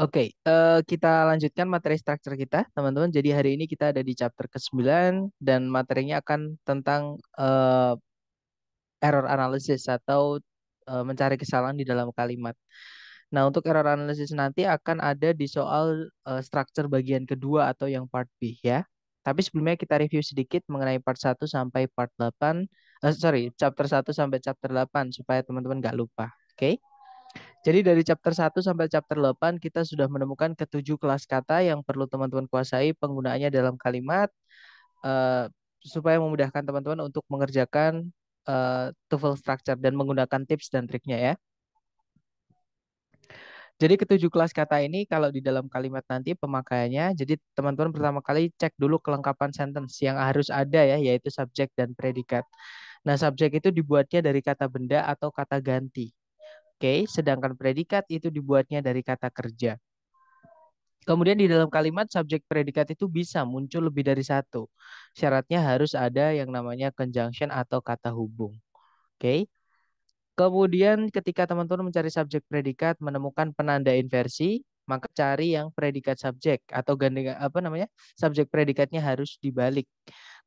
Oke, uh, kita lanjutkan materi structure kita, teman-teman. Jadi hari ini kita ada di chapter ke-9 dan materinya akan tentang uh, error analysis atau uh, mencari kesalahan di dalam kalimat. Nah, untuk error analysis nanti akan ada di soal structure bagian kedua atau yang part B ya. Tapi sebelumnya kita review sedikit mengenai part 1 sampai part 8, sorry, chapter 1 sampai chapter 8 supaya teman-teman nggak lupa. Oke. Okay? Jadi dari chapter 1 sampai chapter 8 kita sudah menemukan ketujuh kelas kata yang perlu teman-teman kuasai penggunaannya dalam kalimat uh, supaya memudahkan teman-teman untuk mengerjakan uh, TOEFL structure dan menggunakan tips dan triknya ya. Jadi ketujuh kelas kata ini kalau di dalam kalimat nanti pemakaiannya, jadi teman-teman pertama kali cek dulu kelengkapan sentence yang harus ada ya, yaitu subjek dan predikat. Nah, subjek itu dibuatnya dari kata benda atau kata ganti. Oke, sedangkan predikat itu dibuatnya dari kata kerja. Kemudian di dalam kalimat subjek predikat itu bisa muncul lebih dari satu. Syaratnya harus ada yang namanya conjunction atau kata hubung. Oke. Okay? Kemudian ketika teman-teman mencari subjek predikat menemukan penanda inversi, maka cari yang predikat subjek atau ganda apa namanya? subjek predikatnya harus dibalik.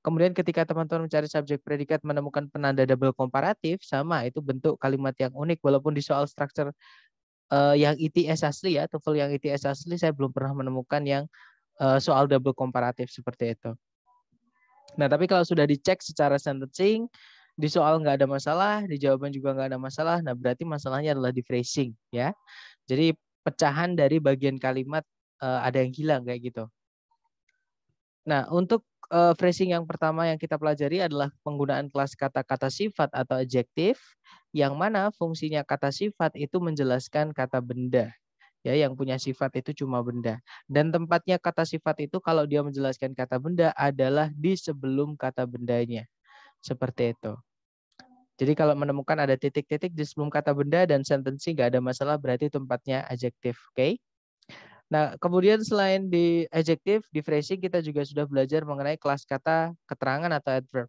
Kemudian ketika teman-teman mencari subjek predikat menemukan penanda double komparatif, sama itu bentuk kalimat yang unik walaupun di soal struktur uh, eh, yang ITS e asli ya, TOEFL yang ITS e asli saya belum pernah menemukan yang uh, soal double komparatif seperti itu. Nah, tapi kalau sudah dicek secara sentencing, di soal nggak ada masalah, di jawaban juga nggak ada masalah, nah berarti masalahnya adalah di phrasing ya. Jadi pecahan dari bagian kalimat uh, ada yang hilang kayak gitu. Nah, untuk uh, phrasing yang pertama yang kita pelajari adalah penggunaan kelas kata-kata sifat atau adjektif, yang mana fungsinya kata sifat itu menjelaskan kata benda. Ya, yang punya sifat itu cuma benda. Dan tempatnya kata sifat itu kalau dia menjelaskan kata benda adalah di sebelum kata bendanya. Seperti itu. Jadi kalau menemukan ada titik-titik di sebelum kata benda dan sentensi nggak ada masalah, berarti tempatnya adjektif. Oke? Okay? Nah, kemudian selain di adjective, di phrasing kita juga sudah belajar mengenai kelas kata keterangan atau adverb.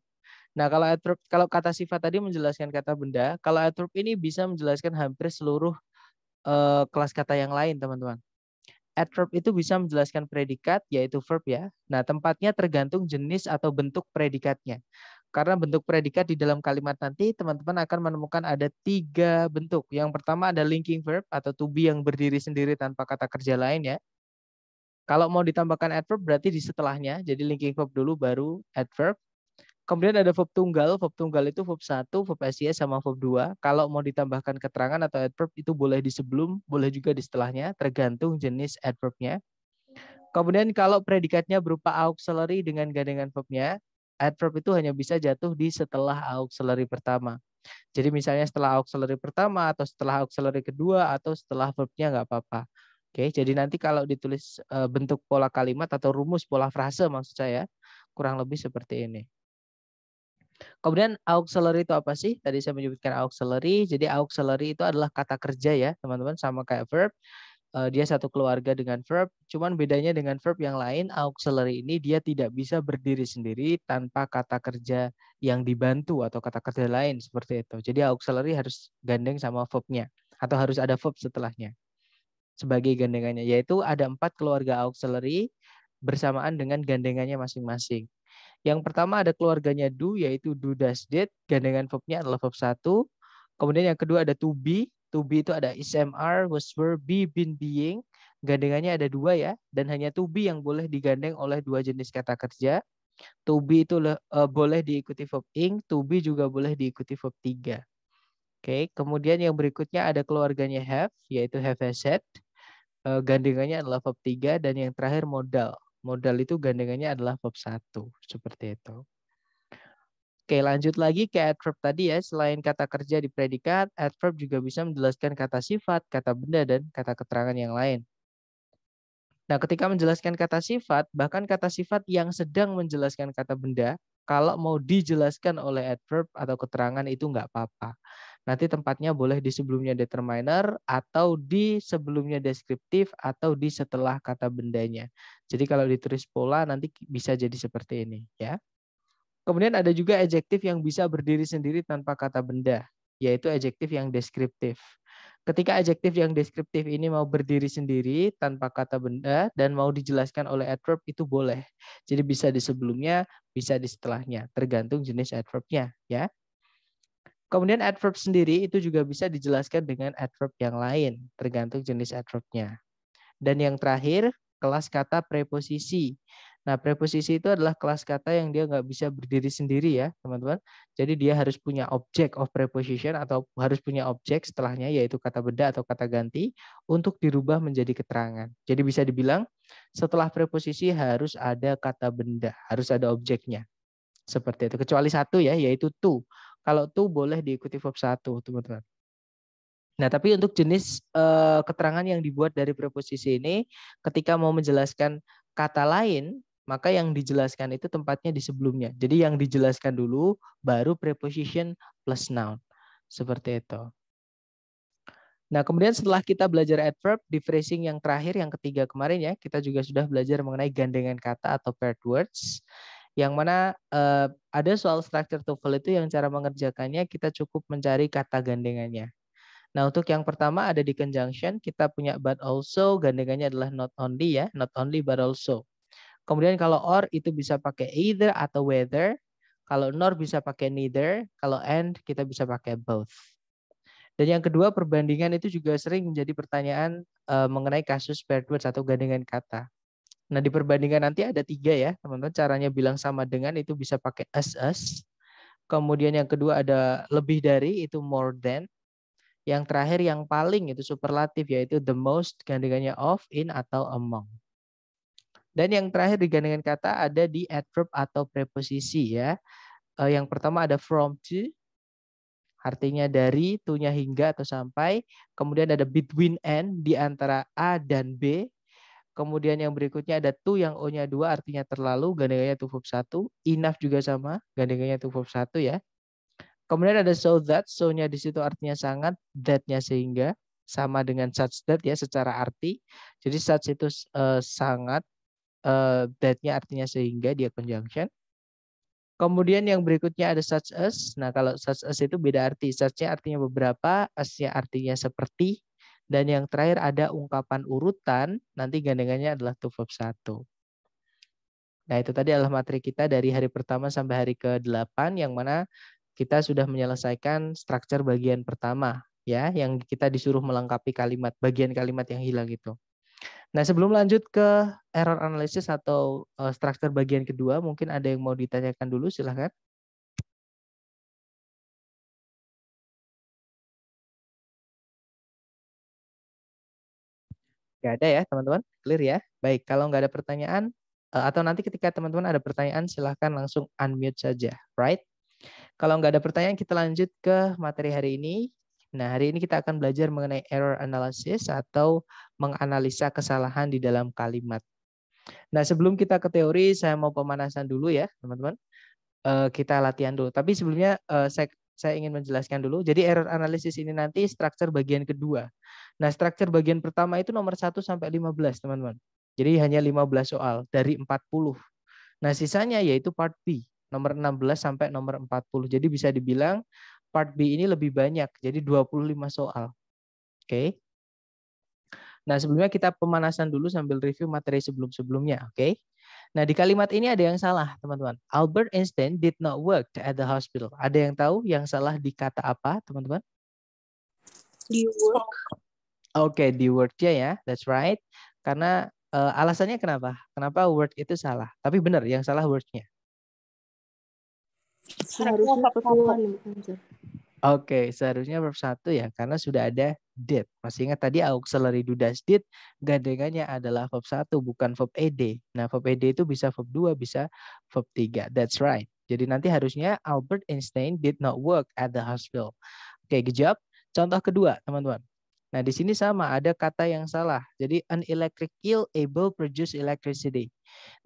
Nah, kalau adverb kalau kata sifat tadi menjelaskan kata benda, kalau adverb ini bisa menjelaskan hampir seluruh uh, kelas kata yang lain, teman-teman. Adverb itu bisa menjelaskan predikat yaitu verb ya. Nah, tempatnya tergantung jenis atau bentuk predikatnya. Karena bentuk predikat di dalam kalimat nanti teman-teman akan menemukan ada tiga bentuk. Yang pertama ada linking verb atau to be yang berdiri sendiri tanpa kata kerja lain ya. Kalau mau ditambahkan adverb berarti di setelahnya. Jadi linking verb dulu baru adverb. Kemudian ada verb tunggal. Verb tunggal itu verb 1, verb SIS, sama verb 2. Kalau mau ditambahkan keterangan atau adverb itu boleh di sebelum, boleh juga di setelahnya, tergantung jenis adverbnya. Kemudian kalau predikatnya berupa auxiliary dengan gandengan verbnya, adverb itu hanya bisa jatuh di setelah auxiliary pertama. Jadi misalnya setelah auxiliary pertama atau setelah auxiliary kedua atau setelah verbnya nggak apa-apa. Oke, jadi nanti kalau ditulis eh, bentuk pola kalimat atau rumus pola frase maksud saya kurang lebih seperti ini. Kemudian auxiliary itu apa sih? Tadi saya menyebutkan auxiliary. Jadi auxiliary itu adalah kata kerja ya, teman-teman, sama kayak verb uh, dia satu keluarga dengan verb. Cuman bedanya dengan verb yang lain, auxiliary ini dia tidak bisa berdiri sendiri tanpa kata kerja yang dibantu atau kata kerja lain seperti itu. Jadi auxiliary harus gandeng sama verbnya atau harus ada verb setelahnya sebagai gandengannya. Yaitu ada empat keluarga auxiliary bersamaan dengan gandengannya masing-masing. Yang pertama ada keluarganya do, yaitu do does did. Gandengan verbnya adalah verb satu. Kemudian yang kedua ada to be, to be itu ada SMR, was were, be, been, being. Gandengannya ada dua ya. Dan hanya to be yang boleh digandeng oleh dua jenis kata kerja. To be itu uh, boleh diikuti verb ing, to be juga boleh diikuti verb tiga. Oke, okay. kemudian yang berikutnya ada keluarganya have, yaitu have has had. Uh, gandengannya adalah verb tiga dan yang terakhir modal. Modal itu gandengannya adalah verb satu seperti itu. Oke, lanjut lagi ke adverb tadi ya. Selain kata kerja di predikat, adverb juga bisa menjelaskan kata sifat, kata benda, dan kata keterangan yang lain. Nah, ketika menjelaskan kata sifat, bahkan kata sifat yang sedang menjelaskan kata benda, kalau mau dijelaskan oleh adverb atau keterangan itu nggak apa-apa. Nanti tempatnya boleh di sebelumnya determiner, atau di sebelumnya deskriptif, atau di setelah kata bendanya. Jadi kalau ditulis pola nanti bisa jadi seperti ini. ya. Kemudian ada juga adjektif yang bisa berdiri sendiri tanpa kata benda, yaitu adjektif yang deskriptif. Ketika adjektif yang deskriptif ini mau berdiri sendiri tanpa kata benda dan mau dijelaskan oleh adverb itu boleh. Jadi bisa di sebelumnya, bisa di setelahnya, tergantung jenis adverbnya ya. Kemudian adverb sendiri itu juga bisa dijelaskan dengan adverb yang lain, tergantung jenis adverbnya. Dan yang terakhir, kelas kata preposisi. Nah, preposisi itu adalah kelas kata yang dia nggak bisa berdiri sendiri ya, teman-teman. Jadi dia harus punya objek of preposition atau harus punya objek setelahnya yaitu kata benda atau kata ganti untuk dirubah menjadi keterangan. Jadi bisa dibilang setelah preposisi harus ada kata benda, harus ada objeknya. Seperti itu. Kecuali satu ya, yaitu to. Kalau to boleh diikuti verb satu, teman-teman. Nah, tapi untuk jenis eh, keterangan yang dibuat dari preposisi ini, ketika mau menjelaskan kata lain maka yang dijelaskan itu tempatnya di sebelumnya. Jadi yang dijelaskan dulu baru preposition plus noun. Seperti itu. Nah, kemudian setelah kita belajar adverb di phrasing yang terakhir yang ketiga kemarin ya, kita juga sudah belajar mengenai gandengan kata atau paired words yang mana eh, ada soal structure TOEFL itu yang cara mengerjakannya kita cukup mencari kata gandengannya. Nah, untuk yang pertama ada di conjunction, kita punya but also, gandengannya adalah not only ya, not only but also. Kemudian kalau or itu bisa pakai either atau whether. Kalau nor bisa pakai neither. Kalau and kita bisa pakai both. Dan yang kedua perbandingan itu juga sering menjadi pertanyaan uh, mengenai kasus paired words atau gandengan kata. Nah di perbandingan nanti ada tiga ya teman-teman. Caranya bilang sama dengan itu bisa pakai as as. Kemudian yang kedua ada lebih dari itu more than. Yang terakhir yang paling itu superlatif yaitu the most gandengannya of, in atau among. Dan yang terakhir digandengkan kata ada di adverb atau preposisi ya. Eh, yang pertama ada from to, artinya dari, to hingga atau sampai. Kemudian ada between and, di antara A dan B. Kemudian yang berikutnya ada to yang O-nya dua artinya terlalu, gandengannya to verb 1. Enough juga sama, gandengannya to verb 1 ya. Kemudian ada so that, so-nya di situ artinya sangat, that-nya sehingga sama dengan such that ya secara arti. Jadi such itu uh, sangat, uh, eh, that-nya artinya sehingga dia conjunction. Kemudian yang berikutnya ada such as. Nah, kalau such as itu beda arti. Such-nya artinya beberapa, as-nya artinya seperti. Dan yang terakhir ada ungkapan urutan. Nanti gandengannya adalah to verb 1. Nah, itu tadi adalah materi kita dari hari pertama sampai hari ke-8 yang mana kita sudah menyelesaikan struktur bagian pertama ya yang kita disuruh melengkapi kalimat bagian kalimat yang hilang itu. Nah, sebelum lanjut ke error analysis atau uh, structure bagian kedua, mungkin ada yang mau ditanyakan dulu, silahkan. Gak ada ya, teman-teman? Clear ya? Baik, kalau nggak ada pertanyaan, eh, atau nanti ketika teman-teman ada pertanyaan, silahkan langsung unmute saja, right? Kalau nggak ada pertanyaan, kita lanjut ke materi hari ini. Nah, hari ini kita akan belajar mengenai error analysis atau menganalisa kesalahan di dalam kalimat. Nah, sebelum kita ke teori, saya mau pemanasan dulu ya, teman-teman. Eh, kita latihan dulu. Tapi sebelumnya eh, saya ingin menjelaskan dulu. Jadi error analysis ini nanti struktur bagian kedua. Nah, struktur bagian pertama itu nomor 1 sampai 15, teman-teman. Jadi hanya 15 soal dari 40. Nah, sisanya yaitu part B nomor 16 sampai nomor 40. Jadi bisa dibilang part B ini lebih banyak, jadi 25 soal. Oke. Okay? Nah, sebelumnya kita pemanasan dulu sambil review materi sebelum-sebelumnya, oke? Okay? Nah, di kalimat ini ada yang salah, teman-teman. Albert Einstein did not work at the hospital. Ada yang tahu yang salah di kata apa, teman-teman? Di work. Oke, okay, di work-nya ya. That's right. Karena uh, alasannya kenapa? Kenapa work itu salah? Tapi benar, yang salah work Seharusnya kan, gitu Oke, okay, seharusnya verb satu ya, karena sudah ada did. Masih ingat tadi auxiliary do does did, gandengannya adalah verb satu, bukan verb ed. Nah, verb ed itu bisa verb dua, bisa verb tiga. That's right. Jadi nanti harusnya Albert Einstein did not work at the hospital. Oke, okay, good job. Contoh kedua, teman-teman. Nah, di sini sama, ada kata yang salah. Jadi, an electric eel able produce electricity.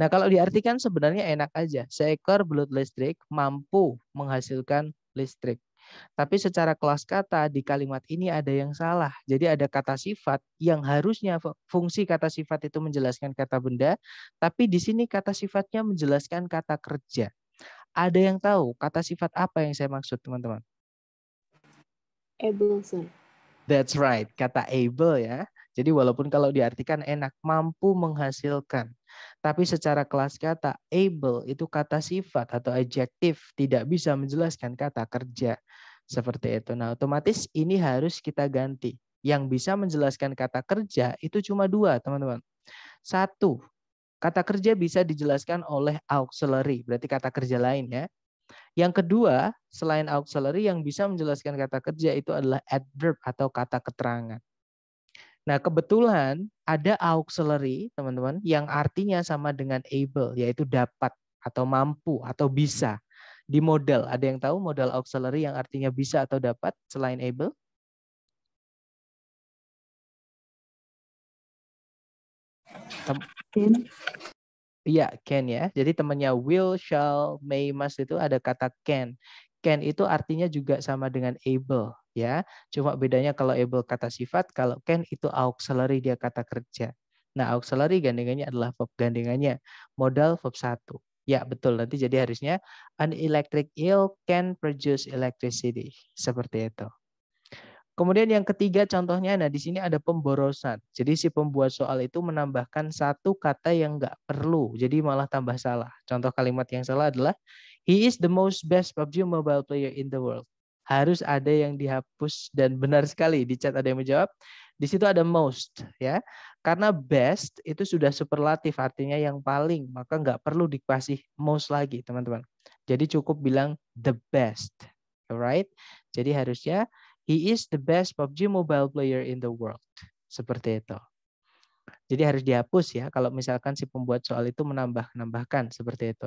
Nah, kalau diartikan sebenarnya enak aja. Seekor belut listrik mampu menghasilkan listrik. Tapi secara kelas kata di kalimat ini ada yang salah. Jadi ada kata sifat yang harusnya fungsi kata sifat itu menjelaskan kata benda, tapi di sini kata sifatnya menjelaskan kata kerja. Ada yang tahu kata sifat apa yang saya maksud, teman-teman? Able, sir. That's right, kata able ya. Jadi walaupun kalau diartikan enak, mampu menghasilkan. Tapi secara kelas kata, able itu kata sifat atau adjektif, tidak bisa menjelaskan kata kerja. Seperti itu. Nah, otomatis ini harus kita ganti. Yang bisa menjelaskan kata kerja itu cuma dua, teman-teman. Satu, kata kerja bisa dijelaskan oleh auxiliary, berarti kata kerja lain ya. Yang kedua, selain auxiliary yang bisa menjelaskan kata kerja itu adalah adverb atau kata keterangan. Nah, kebetulan ada auxiliary, teman-teman, yang artinya sama dengan able, yaitu dapat atau mampu atau bisa. Di modal, ada yang tahu modal auxiliary yang artinya bisa atau dapat selain able? Tem hmm. Iya, can ya. Jadi temannya will, shall, may, must itu ada kata can. Can itu artinya juga sama dengan able ya. Cuma bedanya kalau able kata sifat, kalau can itu auxiliary dia kata kerja. Nah, auxiliary gandengannya adalah verb gandengannya modal verb satu. Ya, betul. Nanti jadi harusnya an electric eel can produce electricity. Seperti itu. Kemudian yang ketiga contohnya, nah di sini ada pemborosan. Jadi si pembuat soal itu menambahkan satu kata yang nggak perlu, jadi malah tambah salah. Contoh kalimat yang salah adalah, He is the most best PUBG mobile player in the world. Harus ada yang dihapus dan benar sekali di chat ada yang menjawab. Di situ ada most ya, karena best itu sudah superlatif artinya yang paling, maka nggak perlu dikasih most lagi teman-teman. Jadi cukup bilang the best, alright? Jadi harusnya He is the best PUBG mobile player in the world. Seperti itu. Jadi harus dihapus ya kalau misalkan si pembuat soal itu menambah-nambahkan seperti itu.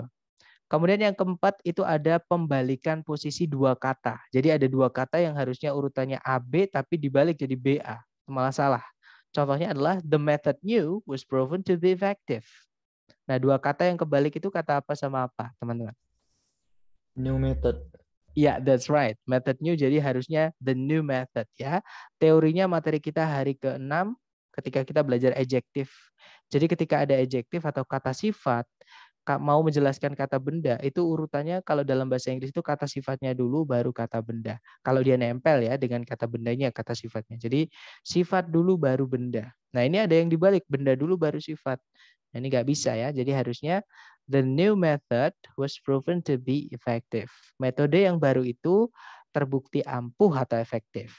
Kemudian yang keempat itu ada pembalikan posisi dua kata. Jadi ada dua kata yang harusnya urutannya AB tapi dibalik jadi BA. Malah salah. Contohnya adalah the method new was proven to be effective. Nah, dua kata yang kebalik itu kata apa sama apa, teman-teman? New method. Ya, yeah, that's right. Method new jadi harusnya the new method ya. Teorinya materi kita hari ke-6 ketika kita belajar adjektif. Jadi ketika ada adjektif atau kata sifat mau menjelaskan kata benda itu urutannya kalau dalam bahasa Inggris itu kata sifatnya dulu baru kata benda. Kalau dia nempel ya dengan kata bendanya kata sifatnya. Jadi sifat dulu baru benda. Nah, ini ada yang dibalik benda dulu baru sifat. Nah, ini nggak bisa ya. Jadi harusnya The new method was proven to be effective. Metode yang baru itu terbukti ampuh atau efektif.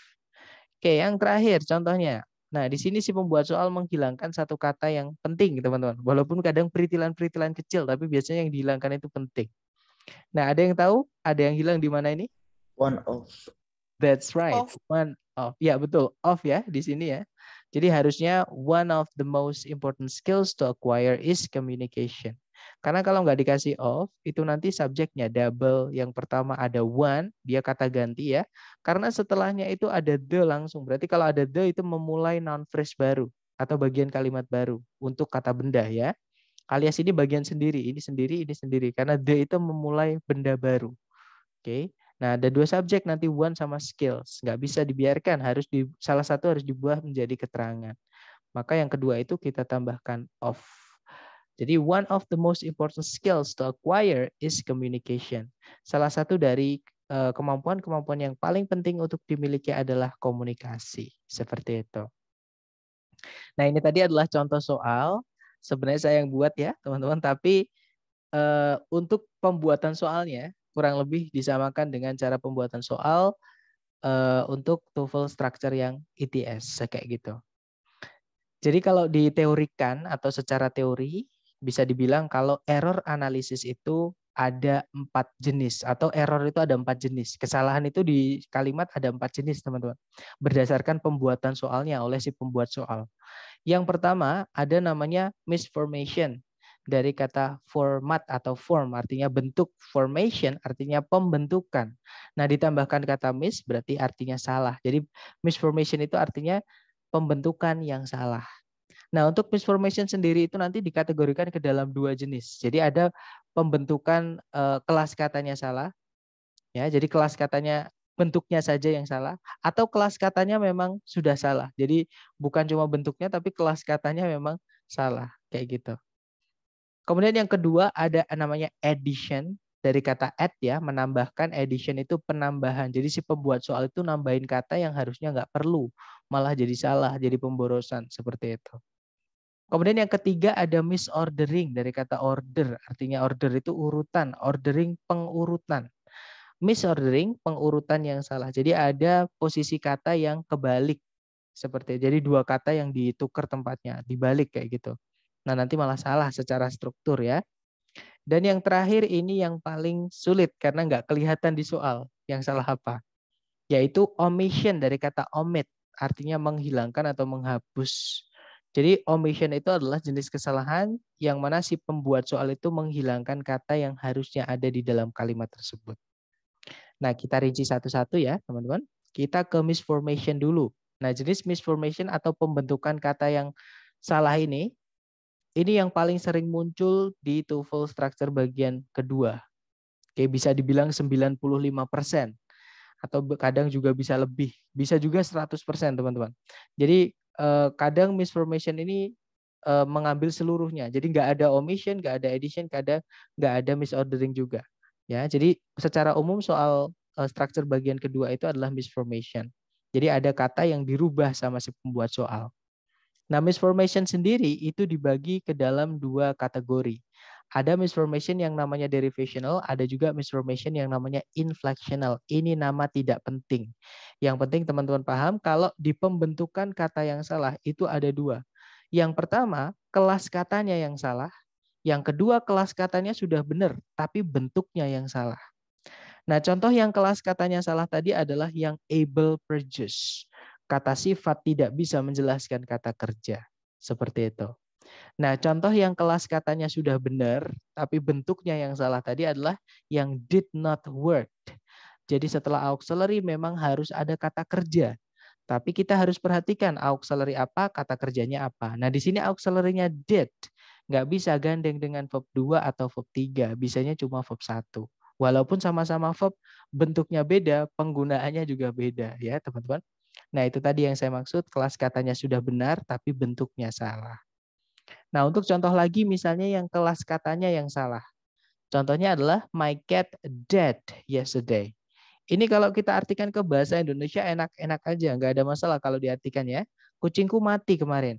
Oke, yang terakhir contohnya. Nah, di sini si pembuat soal menghilangkan satu kata yang penting, teman-teman. Walaupun kadang peritilan-peritilan kecil, tapi biasanya yang dihilangkan itu penting. Nah, ada yang tahu? Ada yang hilang di mana ini? One of. That's right. Of. One of. Ya, betul. Of ya di sini ya. Jadi harusnya one of the most important skills to acquire is communication. Karena kalau nggak dikasih of, itu nanti subjeknya double. Yang pertama ada one, dia kata ganti ya. Karena setelahnya itu ada the langsung. Berarti kalau ada the itu memulai noun phrase baru atau bagian kalimat baru untuk kata benda ya. Alias ini bagian sendiri, ini sendiri, ini sendiri. Karena the itu memulai benda baru. Oke. Okay. Nah, ada dua subjek nanti one sama skills. Nggak bisa dibiarkan, harus di, salah satu harus dibuat menjadi keterangan. Maka yang kedua itu kita tambahkan of. Jadi one of the most important skills to acquire is communication. Salah satu dari eh, kemampuan-kemampuan yang paling penting untuk dimiliki adalah komunikasi. Seperti itu. Nah ini tadi adalah contoh soal. Sebenarnya saya yang buat ya teman-teman. Tapi eh, untuk pembuatan soalnya kurang lebih disamakan dengan cara pembuatan soal eh, untuk TOEFL structure yang ETS kayak gitu. Jadi kalau diteorikan atau secara teori bisa dibilang kalau error analisis itu ada empat jenis atau error itu ada empat jenis. Kesalahan itu di kalimat ada empat jenis, teman-teman. Berdasarkan pembuatan soalnya oleh si pembuat soal. Yang pertama ada namanya misformation dari kata format atau form artinya bentuk formation artinya pembentukan. Nah, ditambahkan kata mis berarti artinya salah. Jadi misformation itu artinya pembentukan yang salah. Nah, untuk misformation sendiri itu nanti dikategorikan ke dalam dua jenis. Jadi ada pembentukan eh, kelas katanya salah. Ya, jadi kelas katanya bentuknya saja yang salah atau kelas katanya memang sudah salah. Jadi bukan cuma bentuknya tapi kelas katanya memang salah kayak gitu. Kemudian yang kedua ada namanya addition dari kata add ya menambahkan addition itu penambahan. Jadi si pembuat soal itu nambahin kata yang harusnya nggak perlu malah jadi salah jadi pemborosan seperti itu. Kemudian yang ketiga ada misordering dari kata order, artinya order itu urutan, ordering pengurutan. Misordering pengurutan yang salah. Jadi ada posisi kata yang kebalik seperti jadi dua kata yang ditukar tempatnya, dibalik kayak gitu. Nah, nanti malah salah secara struktur ya. Dan yang terakhir ini yang paling sulit karena nggak kelihatan di soal yang salah apa. Yaitu omission dari kata omit, artinya menghilangkan atau menghapus. Jadi omission itu adalah jenis kesalahan yang mana si pembuat soal itu menghilangkan kata yang harusnya ada di dalam kalimat tersebut. Nah, kita rinci satu-satu ya, teman-teman. Kita ke misformation dulu. Nah, jenis misformation atau pembentukan kata yang salah ini, ini yang paling sering muncul di TOEFL structure bagian kedua. Oke, bisa dibilang 95% atau kadang juga bisa lebih, bisa juga 100% teman-teman. Jadi eh, kadang misinformation ini eh, mengambil seluruhnya. Jadi nggak ada omission, nggak ada addition, kadang nggak ada misordering juga. Ya, jadi secara umum soal eh, structure bagian kedua itu adalah misformation. Jadi ada kata yang dirubah sama si pembuat soal. Nah, misformation sendiri itu dibagi ke dalam dua kategori. Ada misinformation yang namanya derivational, ada juga misinformation yang namanya inflectional. Ini nama tidak penting. Yang penting teman-teman paham kalau di pembentukan kata yang salah itu ada dua. Yang pertama, kelas katanya yang salah. Yang kedua, kelas katanya sudah benar, tapi bentuknya yang salah. Nah, contoh yang kelas katanya salah tadi adalah yang able produce. Kata sifat tidak bisa menjelaskan kata kerja. Seperti itu. Nah, contoh yang kelas katanya sudah benar, tapi bentuknya yang salah tadi adalah yang did not work. Jadi setelah auxiliary memang harus ada kata kerja. Tapi kita harus perhatikan auxiliary apa, kata kerjanya apa. Nah, di sini auxiliary-nya did. Nggak bisa gandeng dengan verb 2 atau verb 3. Bisanya cuma verb 1. Walaupun sama-sama verb, bentuknya beda, penggunaannya juga beda ya teman-teman. Nah itu tadi yang saya maksud, kelas katanya sudah benar tapi bentuknya salah. Nah, untuk contoh lagi misalnya yang kelas katanya yang salah. Contohnya adalah my cat dead yesterday. Ini kalau kita artikan ke bahasa Indonesia enak-enak aja, nggak ada masalah kalau diartikan ya. Kucingku mati kemarin.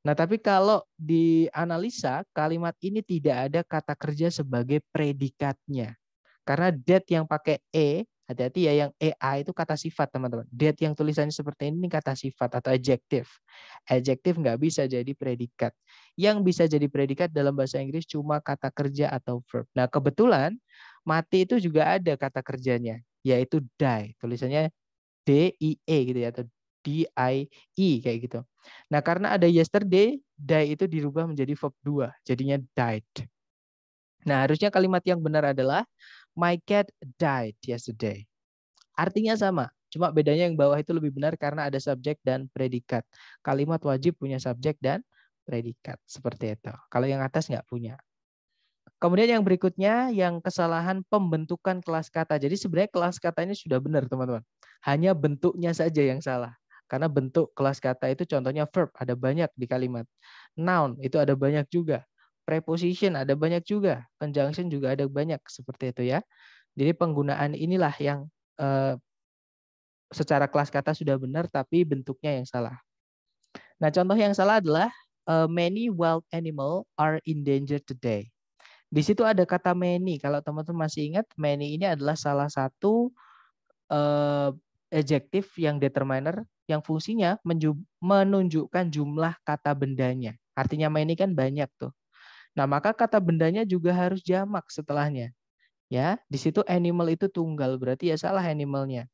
Nah, tapi kalau dianalisa kalimat ini tidak ada kata kerja sebagai predikatnya. Karena dead yang pakai e Hati-hati ya yang AI itu kata sifat teman-teman. Dead yang tulisannya seperti ini kata sifat atau adjektif. Adjektif nggak bisa jadi predikat. Yang bisa jadi predikat dalam bahasa Inggris cuma kata kerja atau verb. Nah kebetulan mati itu juga ada kata kerjanya yaitu die. Tulisannya D I E gitu ya atau D I E kayak gitu. Nah karena ada yesterday, die itu dirubah menjadi verb 2. Jadinya died. Nah, harusnya kalimat yang benar adalah My cat died yesterday. Artinya sama, cuma bedanya yang bawah itu lebih benar karena ada subjek dan predikat. Kalimat wajib punya subjek dan predikat seperti itu. Kalau yang atas nggak punya. Kemudian yang berikutnya yang kesalahan pembentukan kelas kata. Jadi sebenarnya kelas kata ini sudah benar teman-teman. Hanya bentuknya saja yang salah karena bentuk kelas kata itu contohnya verb ada banyak di kalimat. Noun itu ada banyak juga preposition ada banyak juga, conjunction juga ada banyak seperti itu ya. Jadi penggunaan inilah yang eh, secara kelas kata sudah benar tapi bentuknya yang salah. Nah, contoh yang salah adalah eh, many wild animal are endangered today. Di situ ada kata many. Kalau teman-teman masih ingat, many ini adalah salah satu uh, eh, adjektif yang determiner yang fungsinya menunjukkan jumlah kata bendanya. Artinya many kan banyak tuh. Nah, maka kata bendanya juga harus jamak setelahnya. Ya, di situ animal itu tunggal, berarti ya salah animalnya.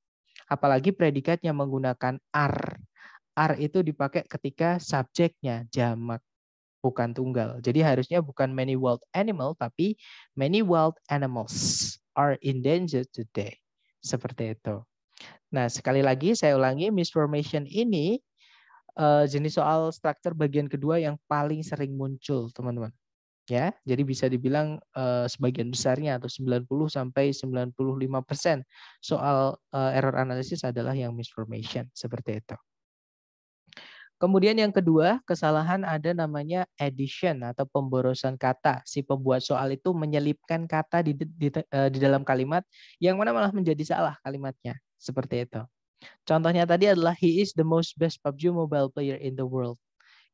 Apalagi predikatnya menggunakan ar. Ar itu dipakai ketika subjeknya jamak, bukan tunggal. Jadi harusnya bukan many wild animal, tapi many wild animals are endangered today. Seperti itu. Nah, sekali lagi saya ulangi, misformation ini eh, jenis soal struktur bagian kedua yang paling sering muncul, teman-teman ya. Jadi bisa dibilang uh, sebagian besarnya atau 90 sampai 95% soal uh, error analisis adalah yang misinformation seperti itu. Kemudian yang kedua, kesalahan ada namanya addition atau pemborosan kata. Si pembuat soal itu menyelipkan kata di, di, eh, di dalam kalimat yang mana malah menjadi salah kalimatnya. Seperti itu. Contohnya tadi adalah he is the most best PUBG mobile player in the world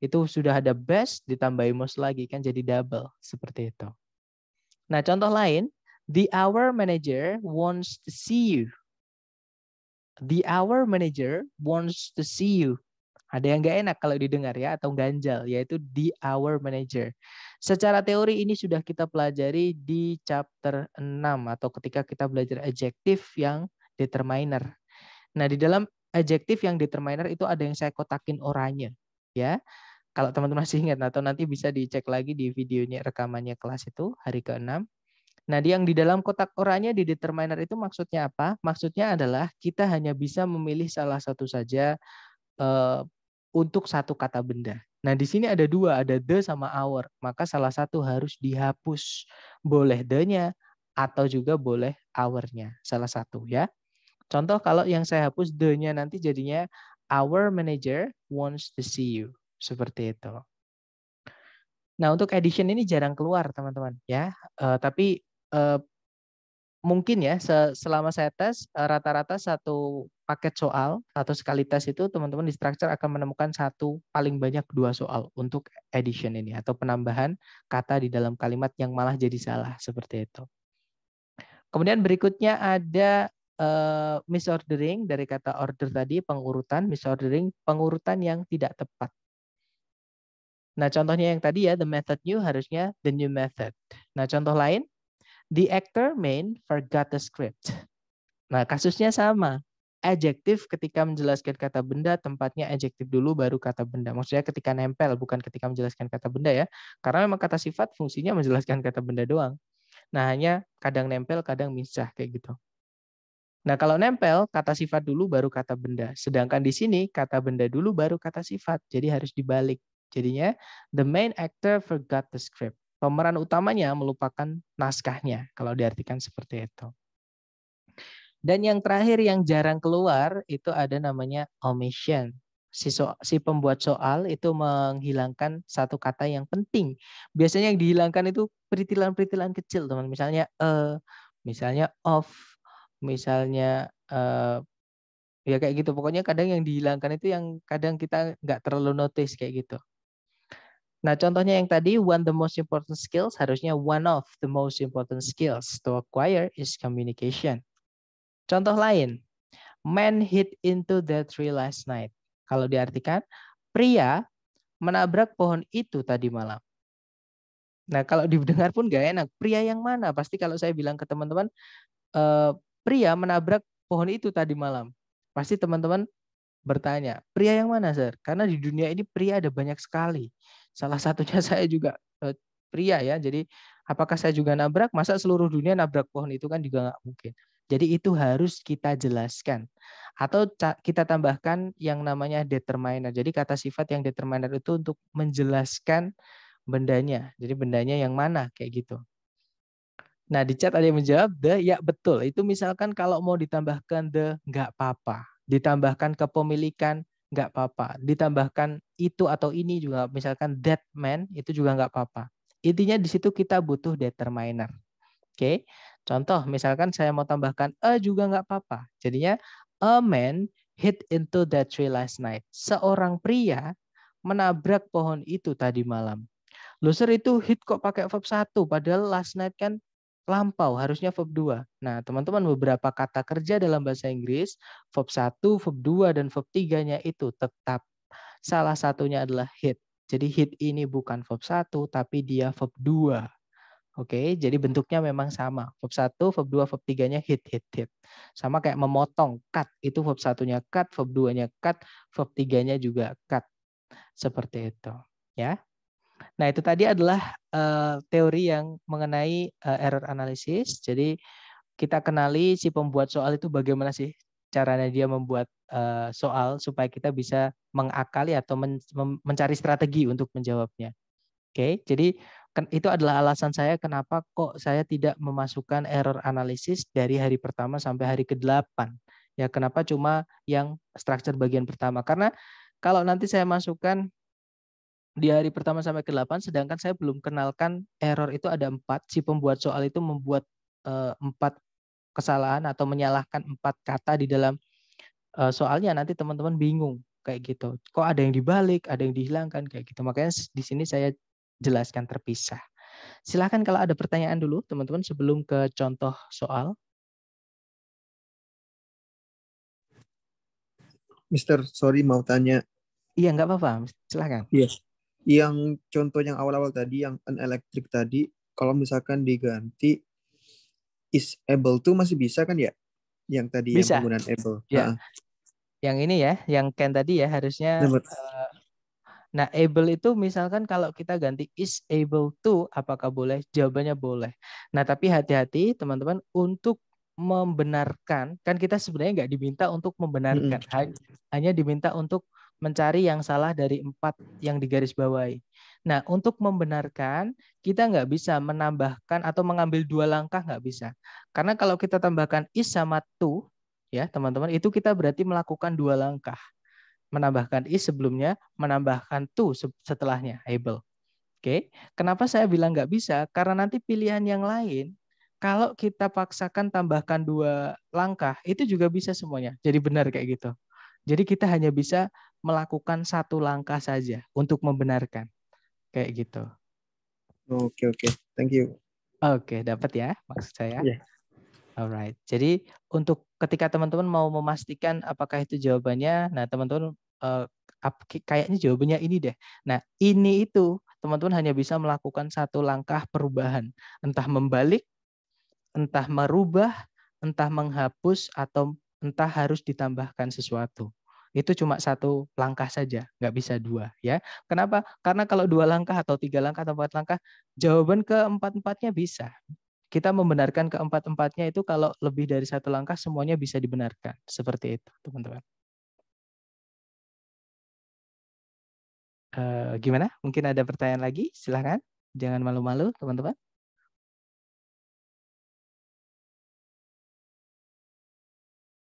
itu sudah ada best ditambah most lagi kan jadi double seperti itu. Nah, contoh lain, the hour manager wants to see you. The hour manager wants to see you. Ada yang nggak enak kalau didengar ya atau ganjal yaitu the hour manager. Secara teori ini sudah kita pelajari di chapter 6 atau ketika kita belajar adjektif yang determiner. Nah, di dalam adjektif yang determiner itu ada yang saya kotakin oranye ya. Kalau teman-teman masih ingat nah, atau nanti bisa dicek lagi di videonya rekamannya kelas itu hari ke-6. Nah, yang di dalam kotak oranya di determiner itu maksudnya apa? Maksudnya adalah kita hanya bisa memilih salah satu saja uh, untuk satu kata benda. Nah, di sini ada dua, ada the sama our. Maka salah satu harus dihapus. Boleh the-nya atau juga boleh our-nya. Salah satu ya. Contoh kalau yang saya hapus the-nya nanti jadinya our manager wants to see you seperti itu. Nah, untuk edition ini jarang keluar, teman-teman, ya. Uh, tapi uh, mungkin ya selama saya tes eh, rata-rata satu paket soal atau sekali tes itu teman-teman di structure akan menemukan satu paling banyak dua soal untuk edition ini atau penambahan kata di dalam kalimat yang malah jadi salah seperti itu. Kemudian berikutnya ada uh, misordering dari kata order tadi pengurutan misordering pengurutan yang tidak tepat Nah, contohnya yang tadi ya, the method new harusnya the new method. Nah, contoh lain, the actor main forgot the script. Nah, kasusnya sama. Adjektif ketika menjelaskan kata benda, tempatnya adjektif dulu baru kata benda. Maksudnya ketika nempel, bukan ketika menjelaskan kata benda ya. Karena memang kata sifat fungsinya menjelaskan kata benda doang. Nah, hanya kadang nempel, kadang misah kayak gitu. Nah, kalau nempel, kata sifat dulu baru kata benda. Sedangkan di sini, kata benda dulu baru kata sifat. Jadi harus dibalik. Jadinya, the main actor forgot the script. Pemeran utamanya melupakan naskahnya, kalau diartikan seperti itu. Dan yang terakhir yang jarang keluar itu ada namanya omission. Si, so, si pembuat soal itu menghilangkan satu kata yang penting. Biasanya yang dihilangkan itu peritilan-peritilan kecil, teman. Misalnya uh, misalnya of, misalnya uh, ya kayak gitu pokoknya kadang yang dihilangkan itu yang kadang kita nggak terlalu notice kayak gitu Nah, contohnya yang tadi, one the most important skills, harusnya one of the most important skills to acquire is communication. Contoh lain, man hit into the tree last night. Kalau diartikan, pria menabrak pohon itu tadi malam. Nah, kalau didengar pun gak enak. Pria yang mana? Pasti kalau saya bilang ke teman-teman, e, pria menabrak pohon itu tadi malam. Pasti teman-teman bertanya, pria yang mana, Sir? Karena di dunia ini pria ada banyak sekali. Salah satunya saya juga eh, pria ya. Jadi apakah saya juga nabrak? Masa seluruh dunia nabrak pohon itu kan juga nggak mungkin. Jadi itu harus kita jelaskan. Atau kita tambahkan yang namanya determiner. Jadi kata sifat yang determiner itu untuk menjelaskan bendanya. Jadi bendanya yang mana kayak gitu. Nah di chat ada yang menjawab the ya betul. Itu misalkan kalau mau ditambahkan the nggak apa-apa. Ditambahkan kepemilikan nggak apa-apa. Ditambahkan itu atau ini juga, misalkan that man itu juga nggak apa-apa. Intinya di situ kita butuh determiner. Oke, okay? contoh misalkan saya mau tambahkan a e juga nggak apa-apa. Jadinya a man hit into that tree last night. Seorang pria menabrak pohon itu tadi malam. Loser itu hit kok pakai verb satu padahal last night kan lampau, harusnya verb 2. Nah, teman-teman beberapa kata kerja dalam bahasa Inggris, verb 1, verb 2 dan verb 3-nya itu tetap salah satunya adalah hit. Jadi hit ini bukan verb 1 tapi dia verb 2. Oke, jadi bentuknya memang sama. Verb 1, verb 2, verb 3-nya hit, hit, hit. Sama kayak memotong, cut. Itu verb 1-nya cut, verb 2-nya cut, verb 3-nya juga cut. Seperti itu. ya. Nah, itu tadi adalah uh, teori yang mengenai uh, error analysis. Jadi, kita kenali si pembuat soal itu bagaimana sih caranya dia membuat uh, soal supaya kita bisa mengakali atau men mencari strategi untuk menjawabnya. Oke, okay? jadi itu adalah alasan saya kenapa kok saya tidak memasukkan error analysis dari hari pertama sampai hari ke-8. Ya, kenapa cuma yang structure bagian pertama? Karena kalau nanti saya masukkan di hari pertama sampai ke-8 sedangkan saya belum kenalkan error itu ada empat si pembuat soal itu membuat eh, empat kesalahan atau menyalahkan empat kata di dalam eh, soalnya nanti teman-teman bingung kayak gitu kok ada yang dibalik ada yang dihilangkan kayak gitu makanya di sini saya jelaskan terpisah silahkan kalau ada pertanyaan dulu teman-teman sebelum ke contoh soal Mister sorry mau tanya Iya, nggak apa-apa. Silahkan. Yes yang contoh yang awal-awal tadi yang un-electric tadi kalau misalkan diganti is able to masih bisa kan ya yang tadi bisa. yang penggunaan able ya nah. yang ini ya yang can tadi ya harusnya nah, uh, nah able itu misalkan kalau kita ganti is able to apakah boleh jawabannya boleh nah tapi hati-hati teman-teman untuk membenarkan kan kita sebenarnya nggak diminta untuk membenarkan mm -hmm. hanya diminta untuk mencari yang salah dari empat yang digarisbawahi. Nah, untuk membenarkan, kita nggak bisa menambahkan atau mengambil dua langkah nggak bisa. Karena kalau kita tambahkan is sama to, ya teman-teman, itu kita berarti melakukan dua langkah. Menambahkan is sebelumnya, menambahkan to setelahnya, able. Oke, kenapa saya bilang nggak bisa? Karena nanti pilihan yang lain, kalau kita paksakan tambahkan dua langkah, itu juga bisa semuanya. Jadi benar kayak gitu. Jadi kita hanya bisa melakukan satu langkah saja untuk membenarkan. Kayak gitu. Oke, okay, oke. Okay. Thank you. Oke, okay, dapat ya maksud saya. Yeah. Alright. Jadi untuk ketika teman-teman mau memastikan apakah itu jawabannya, nah teman-teman eh, kayaknya jawabannya ini deh. Nah, ini itu teman-teman hanya bisa melakukan satu langkah perubahan, entah membalik, entah merubah, entah menghapus atau entah harus ditambahkan sesuatu itu cuma satu langkah saja, nggak bisa dua. ya. Kenapa? Karena kalau dua langkah atau tiga langkah atau empat langkah, jawaban keempat-empatnya bisa. Kita membenarkan keempat-empatnya itu kalau lebih dari satu langkah semuanya bisa dibenarkan. Seperti itu, teman-teman. E, gimana? Mungkin ada pertanyaan lagi? Silahkan. Jangan malu-malu, teman-teman.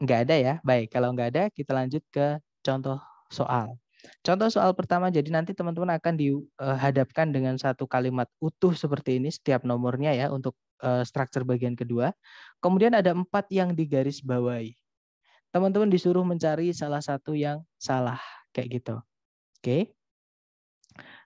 Nggak ada ya? Baik, kalau nggak ada kita lanjut ke contoh soal. Contoh soal pertama, jadi nanti teman-teman akan dihadapkan eh, dengan satu kalimat utuh seperti ini setiap nomornya ya untuk eh, struktur bagian kedua. Kemudian ada empat yang digaris bawahi. Teman-teman disuruh mencari salah satu yang salah kayak gitu. Oke.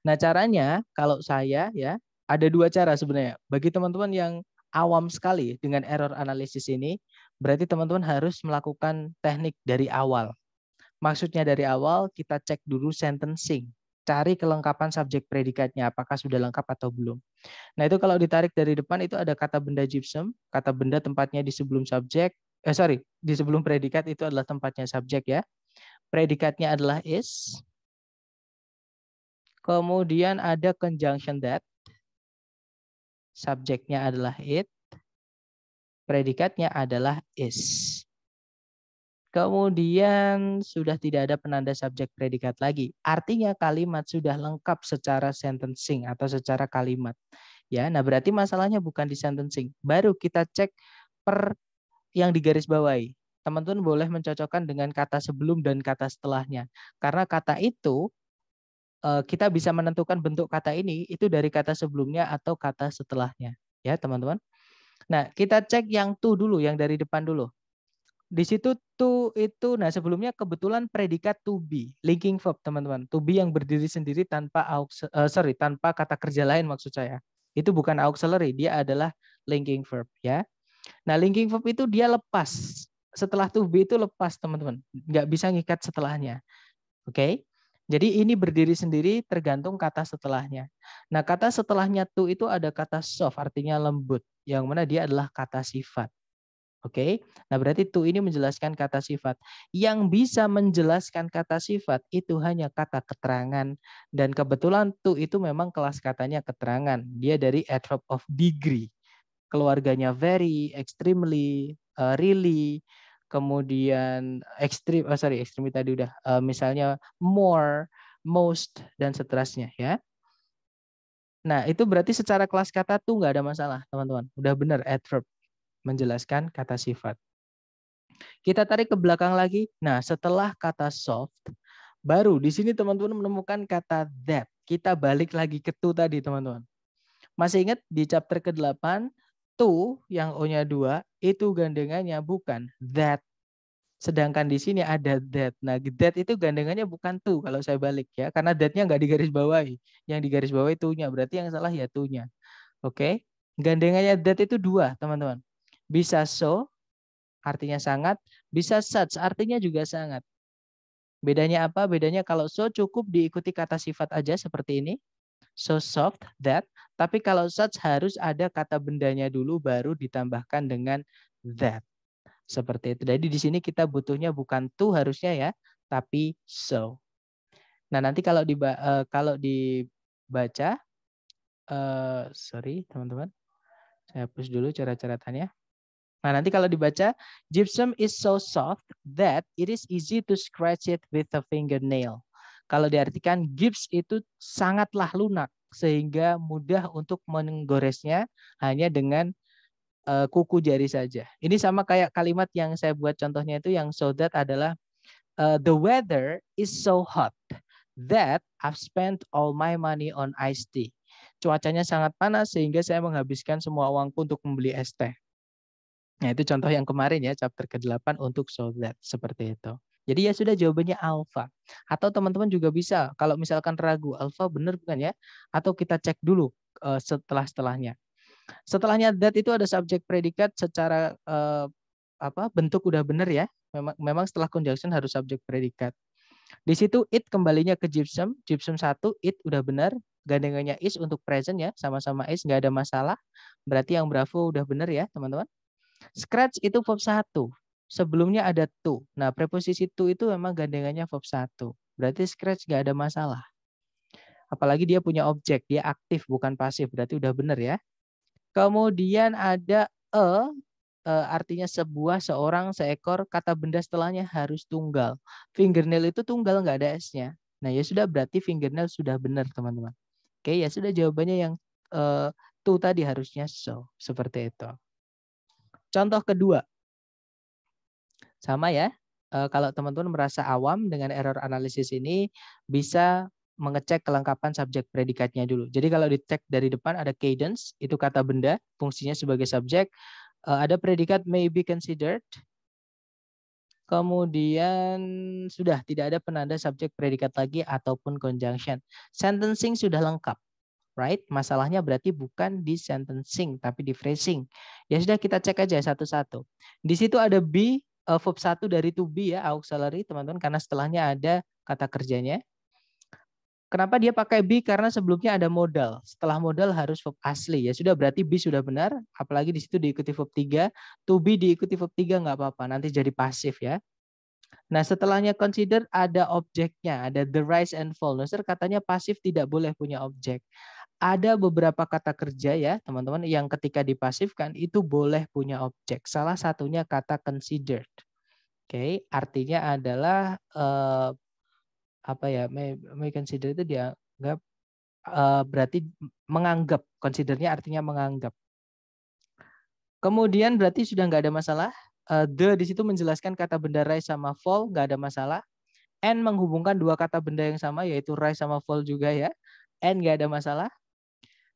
Nah caranya kalau saya ya ada dua cara sebenarnya. Bagi teman-teman yang awam sekali dengan error analisis ini, berarti teman-teman harus melakukan teknik dari awal. Maksudnya dari awal kita cek dulu sentencing, cari kelengkapan subjek predikatnya apakah sudah lengkap atau belum. Nah, itu kalau ditarik dari depan itu ada kata benda gypsum, kata benda tempatnya di sebelum subjek, eh sorry, di sebelum predikat itu adalah tempatnya subjek ya. Predikatnya adalah is. Kemudian ada conjunction that. Subjeknya adalah it predikatnya adalah is. Kemudian sudah tidak ada penanda subjek predikat lagi. Artinya kalimat sudah lengkap secara sentencing atau secara kalimat. Ya, nah berarti masalahnya bukan di sentencing. Baru kita cek per yang digaris bawahi. Teman-teman boleh mencocokkan dengan kata sebelum dan kata setelahnya. Karena kata itu eh, kita bisa menentukan bentuk kata ini itu dari kata sebelumnya atau kata setelahnya. Ya, teman-teman. Nah, kita cek yang to dulu, yang dari depan dulu. Di situ to itu, nah sebelumnya kebetulan predikat to be, linking verb teman-teman. To be yang berdiri sendiri tanpa aux, uh, sorry, tanpa kata kerja lain maksud saya. Itu bukan auxiliary, dia adalah linking verb ya. Nah, linking verb itu dia lepas. Setelah to be itu lepas teman-teman, nggak bisa ngikat setelahnya. Oke. Okay? Jadi ini berdiri sendiri tergantung kata setelahnya. Nah, kata setelahnya to itu ada kata soft artinya lembut yang mana dia adalah kata sifat. Oke. Okay? Nah, berarti tuh ini menjelaskan kata sifat. Yang bisa menjelaskan kata sifat itu hanya kata keterangan dan kebetulan tuh itu memang kelas katanya keterangan. Dia dari adverb of degree. Keluarganya very, extremely, uh, really, kemudian extreme oh sorry, extreme tadi udah uh, misalnya more, most dan seterusnya ya. Nah, itu berarti secara kelas kata tuh nggak ada masalah, teman-teman. Udah benar adverb menjelaskan kata sifat. Kita tarik ke belakang lagi. Nah, setelah kata soft, baru di sini teman-teman menemukan kata that. Kita balik lagi ke to tadi, teman-teman. Masih ingat di chapter ke-8, to yang O-nya 2, itu gandengannya bukan that Sedangkan di sini ada that. Nah, that itu gandengannya bukan tuh kalau saya balik ya, karena that-nya nggak digaris bawahi. Yang digaris bawahi itu nya berarti yang salah ya tuh nya Oke. Okay? Gandengannya that itu dua, teman-teman. Bisa so artinya sangat, bisa such artinya juga sangat. Bedanya apa? Bedanya kalau so cukup diikuti kata sifat aja seperti ini. So soft that, tapi kalau such harus ada kata bendanya dulu baru ditambahkan dengan that. Seperti itu. Jadi di sini kita butuhnya bukan to harusnya ya, tapi so. Nah, nanti kalau di uh, eh, kalau dibaca uh, sorry teman-teman. Saya hapus dulu cara-caratannya. Nah, nanti kalau dibaca, gypsum is so soft that it is easy to scratch it with a fingernail. Kalau diartikan gips itu sangatlah lunak sehingga mudah untuk menggoresnya hanya dengan uh, kuku jari saja. Ini sama kayak kalimat yang saya buat contohnya itu yang so that adalah uh, the weather is so hot that I've spent all my money on iced tea. Cuacanya sangat panas sehingga saya menghabiskan semua uangku untuk membeli es teh. Nah, itu contoh yang kemarin ya, chapter ke-8 untuk so that, seperti itu. Jadi ya sudah jawabannya alpha. Atau teman-teman juga bisa, kalau misalkan ragu, alpha benar bukan ya? Atau kita cek dulu eh, setelah-setelahnya. Setelahnya that itu ada subjek predikat secara uh, apa bentuk udah benar ya. Memang memang setelah conjunction harus subjek predikat. Di situ it kembalinya ke gypsum, gypsum satu it udah benar, gandengannya is untuk present ya, sama-sama is nggak ada masalah. Berarti yang bravo udah benar ya, teman-teman. Scratch itu verb satu Sebelumnya ada to. Nah, preposisi to itu memang gandengannya verb satu Berarti scratch nggak ada masalah apalagi dia punya objek, dia aktif bukan pasif, berarti udah benar ya. Kemudian ada e, e artinya sebuah, seorang, seekor, kata benda setelahnya harus tunggal. Fingernail itu tunggal, nggak ada S-nya. Nah ya sudah berarti fingernail sudah benar teman-teman. Oke ya sudah jawabannya yang e, to tadi harusnya so. Seperti itu. Contoh kedua. Sama ya, e, kalau teman-teman merasa awam dengan error analisis ini, bisa mengecek kelengkapan subjek predikatnya dulu. Jadi kalau dicek dari depan ada cadence, itu kata benda, fungsinya sebagai subjek. Eh, ada predikat may be considered. Kemudian sudah tidak ada penanda subjek predikat lagi ataupun conjunction. Sentencing sudah lengkap. Right? Masalahnya berarti bukan di sentencing tapi di phrasing. Ya sudah kita cek aja satu-satu. Di situ ada be uh, verb 1 dari to be ya auxiliary teman-teman karena setelahnya ada kata kerjanya Kenapa dia pakai B? Karena sebelumnya ada modal. Setelah modal harus verb asli. Ya sudah berarti B sudah benar. Apalagi di situ diikuti verb 3. To be diikuti verb 3 nggak apa-apa. Nanti jadi pasif ya. Nah setelahnya consider ada objeknya. Ada the rise and fall. Noster nah, katanya pasif tidak boleh punya objek. Ada beberapa kata kerja ya teman-teman yang ketika dipasifkan itu boleh punya objek. Salah satunya kata considered. Oke, okay, artinya adalah uh, apa ya may, may consider itu nggak uh, berarti menganggap considernya artinya menganggap kemudian berarti sudah nggak ada masalah uh, the di situ menjelaskan kata benda rise sama fall nggak ada masalah and menghubungkan dua kata benda yang sama yaitu rise sama fall juga ya and nggak ada masalah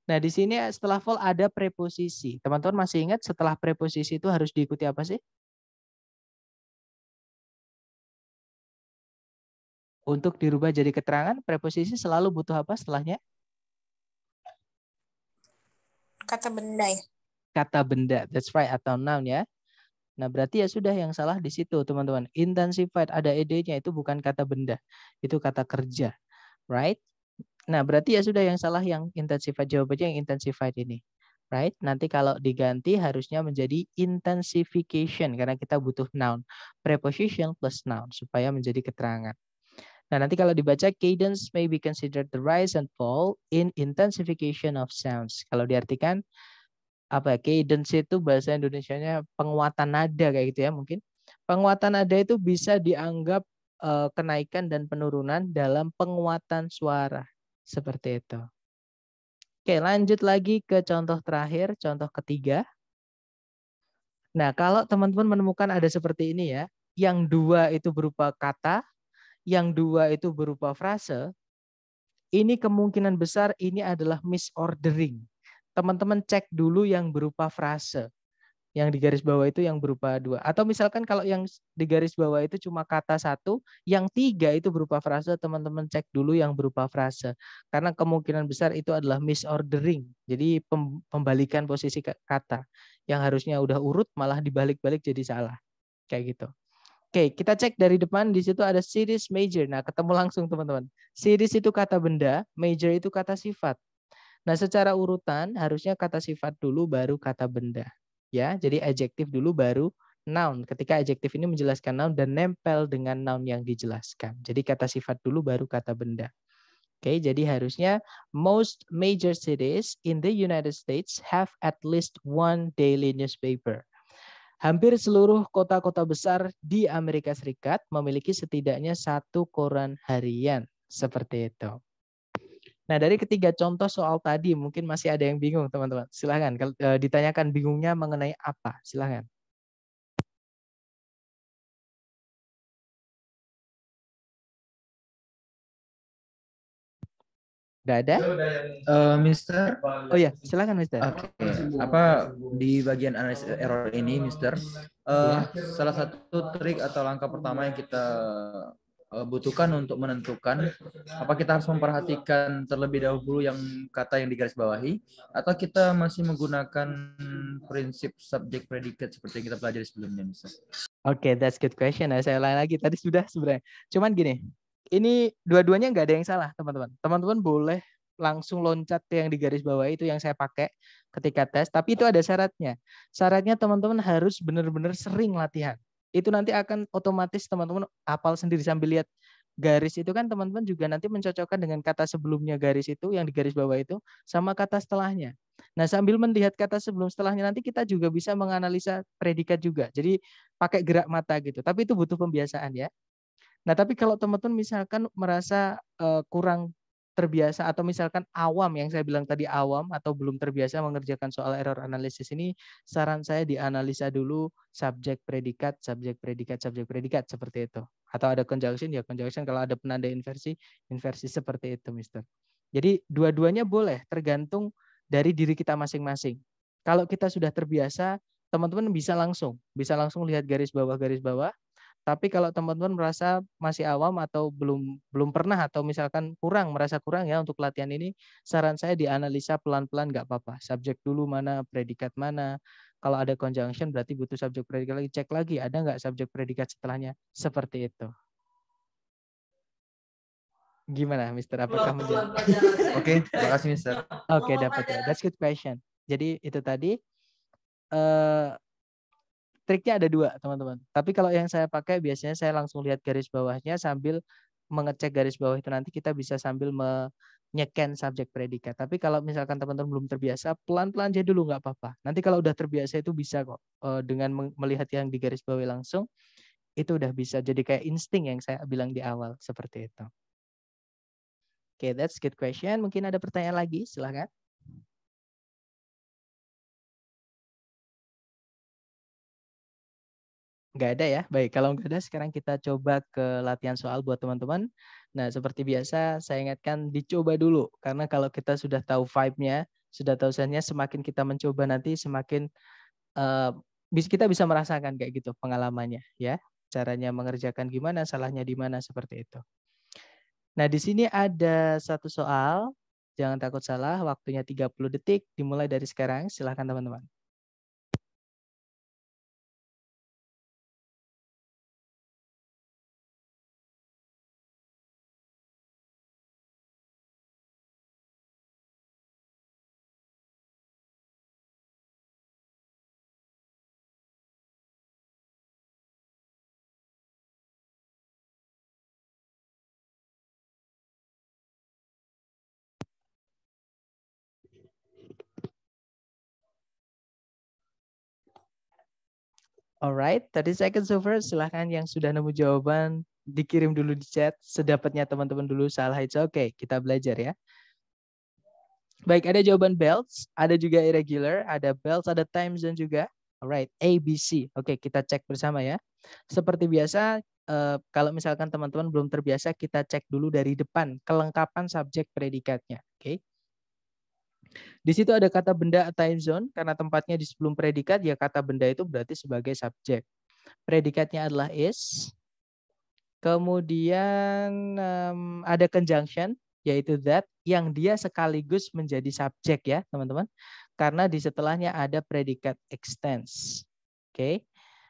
Nah, di sini setelah fall ada preposisi. Teman-teman masih ingat setelah preposisi itu harus diikuti apa sih? Untuk dirubah jadi keterangan, preposisi selalu butuh apa setelahnya? Kata benda ya. Kata benda, that's right, atau noun ya. Nah, berarti ya sudah yang salah di situ, teman-teman. Intensified, ada ed-nya, itu bukan kata benda. Itu kata kerja, right? Nah, berarti ya sudah yang salah yang intensified. Jawabannya yang intensified ini, right? Nanti kalau diganti harusnya menjadi intensification, karena kita butuh noun. Preposition plus noun, supaya menjadi keterangan. Nah, nanti kalau dibaca, cadence may be considered the rise and fall in intensification of sounds. Kalau diartikan, apa ya, cadence itu bahasa Indonesia-nya penguatan nada kayak gitu ya mungkin. Penguatan nada itu bisa dianggap uh, kenaikan dan penurunan dalam penguatan suara. Seperti itu. Oke, lanjut lagi ke contoh terakhir, contoh ketiga. Nah, kalau teman-teman menemukan ada seperti ini ya, yang dua itu berupa kata, yang dua itu berupa frase, ini kemungkinan besar ini adalah misordering. Teman-teman cek dulu yang berupa frase. Yang di garis bawah itu yang berupa dua. Atau misalkan kalau yang di garis bawah itu cuma kata satu, yang tiga itu berupa frase, teman-teman cek dulu yang berupa frase. Karena kemungkinan besar itu adalah misordering. Jadi pembalikan posisi kata. Yang harusnya udah urut malah dibalik-balik jadi salah. Kayak gitu. Oke, kita cek dari depan di situ ada series major. Nah, ketemu langsung teman-teman. Series itu kata benda, major itu kata sifat. Nah, secara urutan harusnya kata sifat dulu baru kata benda. Ya, jadi adjektif dulu baru noun. Ketika adjektif ini menjelaskan noun dan nempel dengan noun yang dijelaskan. Jadi kata sifat dulu baru kata benda. Oke, jadi harusnya most major cities in the United States have at least one daily newspaper. Hampir seluruh kota-kota besar di Amerika Serikat memiliki setidaknya satu koran harian seperti itu. Nah, dari ketiga contoh soal tadi mungkin masih ada yang bingung, teman-teman. Silahkan eh, ditanyakan bingungnya mengenai apa. Silahkan. Gak ada? Uh, Mister. Oh ya, silakan Mister. Oke. Okay. Apa di bagian analisis error ini, Mister? Uh, Salah satu trik atau langkah pertama yang kita eh, butuhkan untuk menentukan apa kita harus memperhatikan terlebih dahulu yang kata yang digaris bawahi atau kita masih menggunakan prinsip subjek predikat seperti yang kita pelajari sebelumnya, Mister? Oke, okay, that's good question. Nah, saya lain lagi tadi sudah sebenarnya. Cuman gini, ini dua-duanya nggak ada yang salah teman-teman. Teman-teman boleh langsung loncat yang di garis bawah itu yang saya pakai ketika tes. Tapi itu ada syaratnya. Syaratnya teman-teman harus benar-benar sering latihan. Itu nanti akan otomatis teman-teman apal sendiri sambil lihat garis itu kan teman-teman juga nanti mencocokkan dengan kata sebelumnya garis itu yang di garis bawah itu sama kata setelahnya. Nah, sambil melihat kata sebelum setelahnya nanti kita juga bisa menganalisa predikat juga. Jadi pakai gerak mata gitu. Tapi itu butuh pembiasaan ya. Nah, tapi kalau teman-teman misalkan merasa uh, kurang terbiasa atau misalkan awam yang saya bilang tadi awam atau belum terbiasa mengerjakan soal error analisis ini saran saya dianalisa dulu subjek predikat subjek predikat subjek predikat seperti itu atau ada conjunction ya conjunction kalau ada penanda inversi inversi seperti itu mister jadi dua-duanya boleh tergantung dari diri kita masing-masing kalau kita sudah terbiasa teman-teman bisa langsung bisa langsung lihat garis bawah garis bawah tapi kalau teman-teman merasa masih awam atau belum belum pernah atau misalkan kurang merasa kurang ya untuk latihan ini, saran saya dianalisa pelan-pelan nggak apa-apa. Subjek dulu mana, predikat mana. Kalau ada conjunction berarti butuh subjek predikat lagi. Cek lagi ada nggak subjek predikat setelahnya. Seperti itu. Gimana, Mister? Apakah menjawab? Oke, okay, terima kasih, Mister. Oke, okay, dapat ya. That's good question. Jadi itu tadi. Eh, Triknya ada dua, teman-teman. Tapi kalau yang saya pakai biasanya saya langsung lihat garis bawahnya sambil mengecek garis bawah itu nanti kita bisa sambil menyeken subjek predikat. Tapi kalau misalkan teman-teman belum terbiasa, pelan-pelan aja dulu nggak apa-apa. Nanti kalau udah terbiasa itu bisa kok eh, dengan melihat yang di garis bawah langsung itu udah bisa jadi kayak insting yang saya bilang di awal seperti itu. Oke, okay, that's good question. Mungkin ada pertanyaan lagi, silahkan. Nggak ada ya? Baik, kalau nggak ada sekarang kita coba ke latihan soal buat teman-teman. Nah, seperti biasa saya ingatkan dicoba dulu. Karena kalau kita sudah tahu vibe-nya, sudah tahu sennya, semakin kita mencoba nanti semakin uh, kita bisa merasakan kayak gitu pengalamannya ya. Caranya mengerjakan gimana, salahnya di mana, seperti itu. Nah, di sini ada satu soal. Jangan takut salah, waktunya 30 detik dimulai dari sekarang. Silahkan teman-teman. Alright, 30 seconds over. Silahkan yang sudah nemu jawaban dikirim dulu di chat. Sedapatnya teman-teman dulu salah itu oke. Okay, kita belajar ya. Baik, ada jawaban belts, ada juga irregular, ada belts, ada time zone juga. Alright, A, B, C. Oke, okay, kita cek bersama ya. Seperti biasa, eh, kalau misalkan teman-teman belum terbiasa, kita cek dulu dari depan kelengkapan subjek predikatnya. Oke, okay? Di situ ada kata benda time zone karena tempatnya di sebelum predikat ya kata benda itu berarti sebagai subjek. Predikatnya adalah is. Kemudian um, ada conjunction yaitu that yang dia sekaligus menjadi subjek ya, teman-teman. Karena di setelahnya ada predikat extends. Oke. Okay.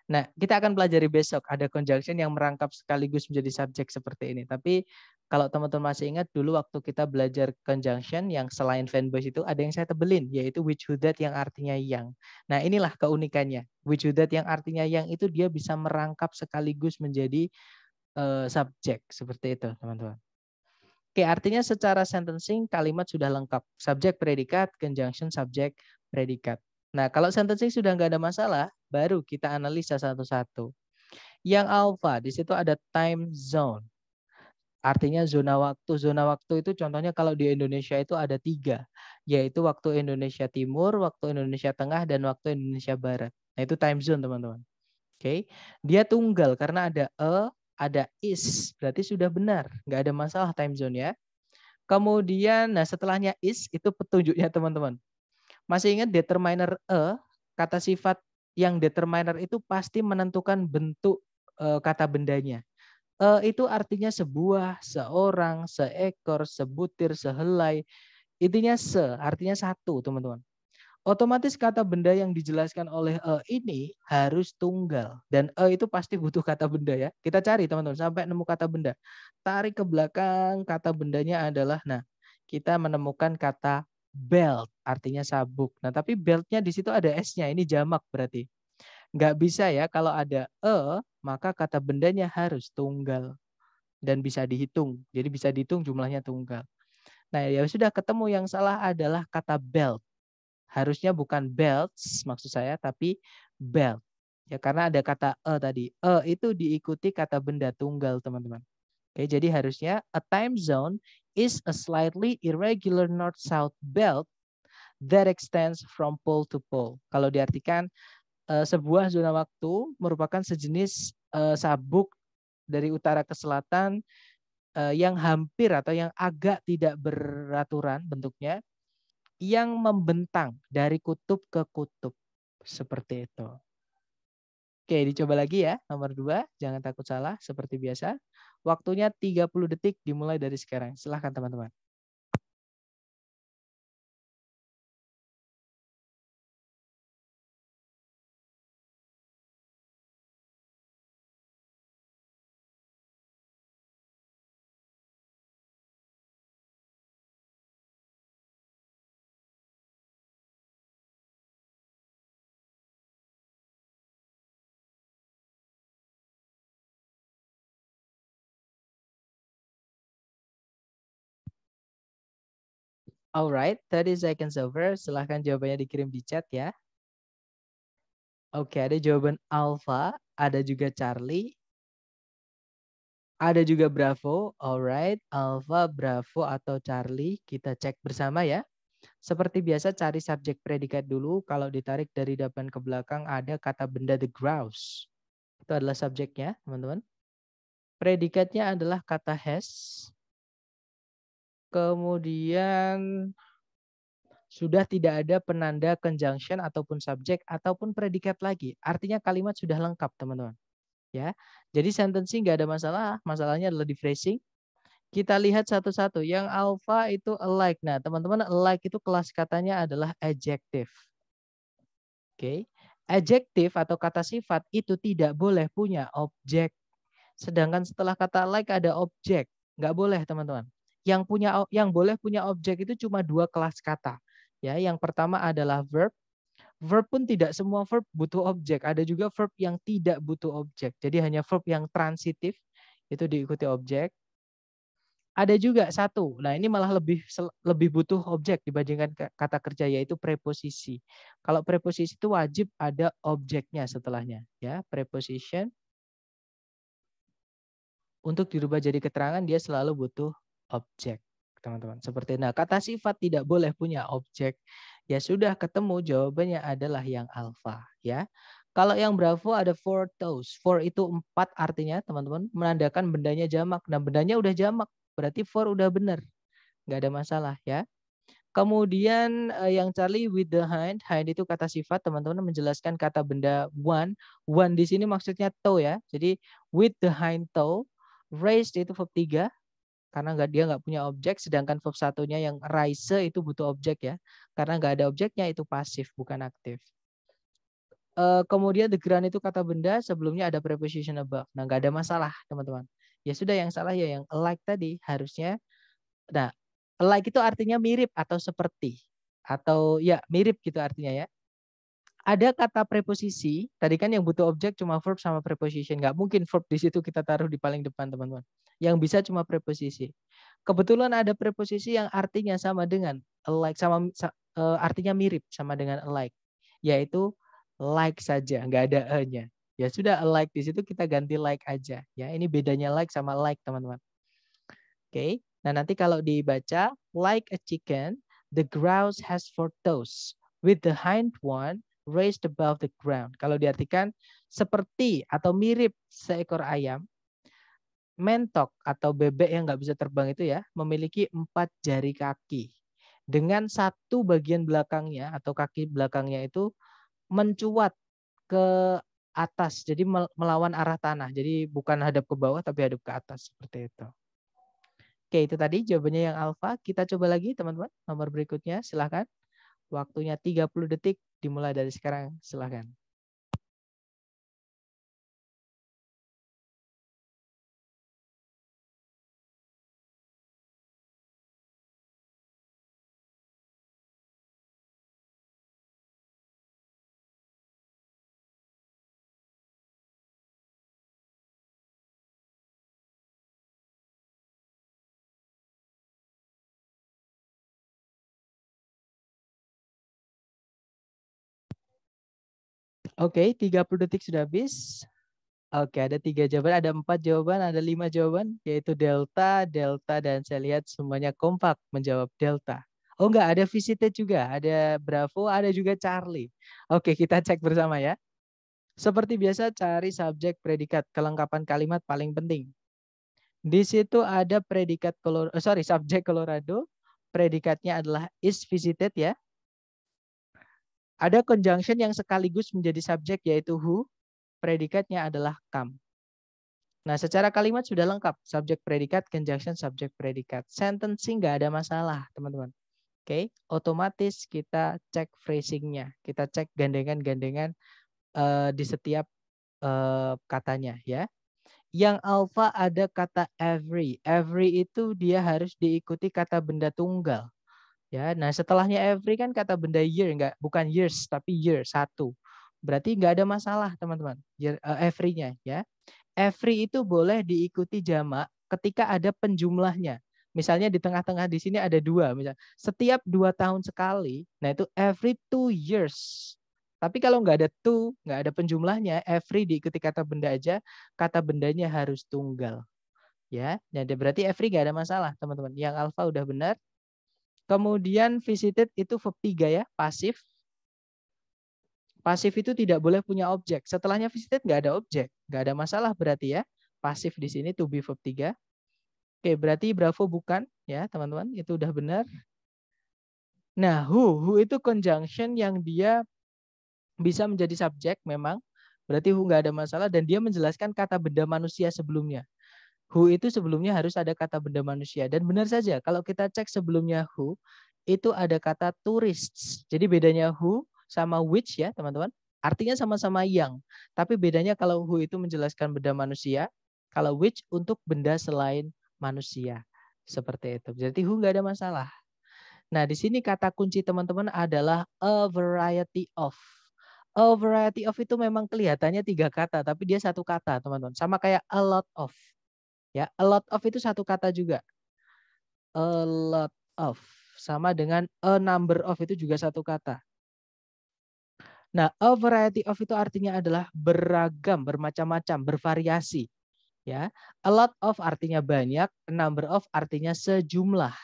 Nah, kita akan pelajari besok ada conjunction yang merangkap sekaligus menjadi subjek seperti ini. Tapi kalau teman-teman masih ingat dulu waktu kita belajar conjunction yang selain fanbase itu ada yang saya tebelin yaitu which who that yang artinya yang. Nah, inilah keunikannya. Which who that yang artinya yang itu dia bisa merangkap sekaligus menjadi uh, subjek seperti itu, teman-teman. Oke, artinya secara sentencing kalimat sudah lengkap. Subjek predikat, conjunction subjek predikat. Nah, kalau sentencing sudah nggak ada masalah, baru kita analisa satu-satu. Yang alpha di situ ada time zone. Artinya zona waktu. Zona waktu itu contohnya kalau di Indonesia itu ada tiga, yaitu waktu Indonesia Timur, waktu Indonesia Tengah, dan waktu Indonesia Barat. Nah itu time zone teman-teman. Oke, dia tunggal karena ada e ada is, berarti sudah benar, nggak ada masalah time zone ya. Kemudian, nah setelahnya is itu petunjuknya teman-teman. Masih ingat determiner e kata sifat yang determiner itu pasti menentukan bentuk e, kata bendanya uh, itu artinya sebuah, seorang, seekor, sebutir, sehelai. Intinya se, artinya satu, teman-teman. Otomatis kata benda yang dijelaskan oleh E ini harus tunggal. Dan E itu pasti butuh kata benda ya. Kita cari teman-teman sampai nemu kata benda. Tarik ke belakang kata bendanya adalah, nah kita menemukan kata belt, artinya sabuk. Nah tapi beltnya di situ ada S-nya, ini jamak berarti. Nggak bisa ya kalau ada E, maka kata bendanya harus tunggal dan bisa dihitung. Jadi bisa dihitung jumlahnya tunggal. Nah, ya sudah ketemu yang salah adalah kata belt. Harusnya bukan belts maksud saya tapi belt. Ya karena ada kata e tadi. E itu diikuti kata benda tunggal, teman-teman. Oke, jadi harusnya a time zone is a slightly irregular north-south belt that extends from pole to pole. Kalau diartikan Eh, sebuah zona waktu merupakan sejenis eh, sabuk dari utara ke selatan eh, yang hampir atau yang agak tidak beraturan bentuknya yang membentang dari kutub ke kutub seperti itu. Oke, dicoba lagi ya. Nomor dua, jangan takut salah seperti biasa. Waktunya 30 detik dimulai dari sekarang. Silahkan teman-teman. Alright, 30 seconds over. Silahkan jawabannya dikirim di chat ya. Oke, ada jawaban Alpha, ada juga Charlie, ada juga Bravo. Alright, Alpha, Bravo, atau Charlie. Kita cek bersama ya. Seperti biasa cari subjek predikat dulu. Kalau ditarik dari depan ke belakang ada kata benda the grouse. Itu adalah subjeknya, teman-teman. Predikatnya adalah kata has. Kemudian sudah tidak ada penanda conjunction ataupun subjek ataupun predikat lagi. Artinya kalimat sudah lengkap, teman-teman. Ya, jadi sentensi nggak ada masalah. Masalahnya adalah di phrasing. Kita lihat satu-satu. Yang alpha itu alike. Nah, teman-teman, alike itu kelas katanya adalah adjective. Oke. Okay. Adjective atau kata sifat itu tidak boleh punya objek. Sedangkan setelah kata like ada objek. Nggak boleh, teman-teman yang punya yang boleh punya objek itu cuma dua kelas kata. Ya, yang pertama adalah verb. Verb pun tidak semua verb butuh objek. Ada juga verb yang tidak butuh objek. Jadi hanya verb yang transitif itu diikuti objek. Ada juga satu. Nah, ini malah lebih lebih butuh objek dibandingkan kata kerja yaitu preposisi. Kalau preposisi itu wajib ada objeknya setelahnya, ya. Preposition untuk dirubah jadi keterangan dia selalu butuh objek, teman-teman. Seperti nah, kata sifat tidak boleh punya objek. Ya sudah ketemu jawabannya adalah yang alfa, ya. Kalau yang bravo ada four toes. Four itu empat artinya, teman-teman, menandakan bendanya jamak. Nah, bendanya udah jamak, berarti four udah benar. Nggak ada masalah, ya. Kemudian eh, yang Charlie with the hind, hind itu kata sifat, teman-teman menjelaskan kata benda one. One di sini maksudnya toe ya. Jadi with the hind toe, raised itu verb 3, karena nggak dia nggak punya objek sedangkan verb satunya yang rise itu butuh objek ya karena nggak ada objeknya itu pasif bukan aktif uh, kemudian the ground itu kata benda sebelumnya ada preposition above nah nggak ada masalah teman-teman ya sudah yang salah ya yang like tadi harusnya nah like itu artinya mirip atau seperti atau ya mirip gitu artinya ya ada kata preposisi tadi kan yang butuh objek cuma verb sama preposition nggak mungkin verb di situ kita taruh di paling depan teman-teman yang bisa cuma preposisi. Kebetulan ada preposisi yang artinya sama dengan like sama uh, artinya mirip sama dengan like, yaitu like saja, nggak ada e-nya. Ya sudah like di situ kita ganti like aja. Ya ini bedanya like sama like teman-teman. Oke. Nah nanti kalau dibaca like a chicken, the grouse has four toes with the hind one raised above the ground. Kalau diartikan seperti atau mirip seekor ayam Mentok atau bebek yang nggak bisa terbang itu ya memiliki empat jari kaki dengan satu bagian belakangnya atau kaki belakangnya itu mencuat ke atas jadi melawan arah tanah jadi bukan hadap ke bawah tapi hadap ke atas seperti itu. Oke itu tadi jawabannya yang alfa kita coba lagi teman-teman nomor berikutnya silahkan waktunya 30 detik dimulai dari sekarang silahkan. Oke, okay, 30 detik sudah habis. Oke, okay, ada tiga jawaban, ada empat jawaban, ada lima jawaban, yaitu delta, delta, dan saya lihat semuanya kompak menjawab delta. Oh enggak, ada visite juga, ada Bravo, ada juga Charlie. Oke, okay, kita cek bersama ya. Seperti biasa, cari subjek predikat, kelengkapan kalimat paling penting. Di situ ada predikat, Colorado, oh, eh, sorry, subjek Colorado, predikatnya adalah is visited ya, ada conjunction yang sekaligus menjadi subjek yaitu who, predikatnya adalah come. Nah, secara kalimat sudah lengkap. Subjek predikat, conjunction, subjek predikat. Sentencing nggak ada masalah, teman-teman. Oke, okay? otomatis kita cek phrasingnya. Kita cek gandengan-gandengan uh, di setiap uh, katanya ya. Yang alpha ada kata every. Every itu dia harus diikuti kata benda tunggal. Ya, nah setelahnya every kan kata benda year enggak bukan years tapi year satu. Berarti enggak ada masalah, teman-teman. Year uh, every-nya ya. Every itu boleh diikuti jamak ketika ada penjumlahnya. Misalnya di tengah-tengah di sini ada dua, misal setiap dua tahun sekali, nah itu every two years. Tapi kalau nggak ada two, nggak ada penjumlahnya, every diikuti kata benda aja, kata bendanya harus tunggal. Ya, jadi nah, berarti every nggak ada masalah, teman-teman. Yang alpha udah benar, Kemudian visited itu verb 3 ya, pasif. Pasif itu tidak boleh punya objek. Setelahnya visited nggak ada objek. Nggak ada masalah berarti ya. Pasif di sini to be verb 3. Oke, berarti bravo bukan ya teman-teman. Itu udah benar. Nah, who, who itu conjunction yang dia bisa menjadi subjek memang. Berarti who nggak ada masalah dan dia menjelaskan kata benda manusia sebelumnya who itu sebelumnya harus ada kata benda manusia. Dan benar saja, kalau kita cek sebelumnya who, itu ada kata tourists. Jadi bedanya who sama which ya, teman-teman. Artinya sama-sama yang. Tapi bedanya kalau who itu menjelaskan benda manusia, kalau which untuk benda selain manusia. Seperti itu. Jadi who nggak ada masalah. Nah, di sini kata kunci teman-teman adalah a variety of. A variety of itu memang kelihatannya tiga kata, tapi dia satu kata, teman-teman. Sama kayak a lot of. Ya, a lot of itu satu kata juga. A lot of sama dengan a number of itu juga satu kata. Nah, a variety of itu artinya adalah beragam, bermacam-macam, bervariasi. Ya, a lot of artinya banyak, a number of artinya sejumlah.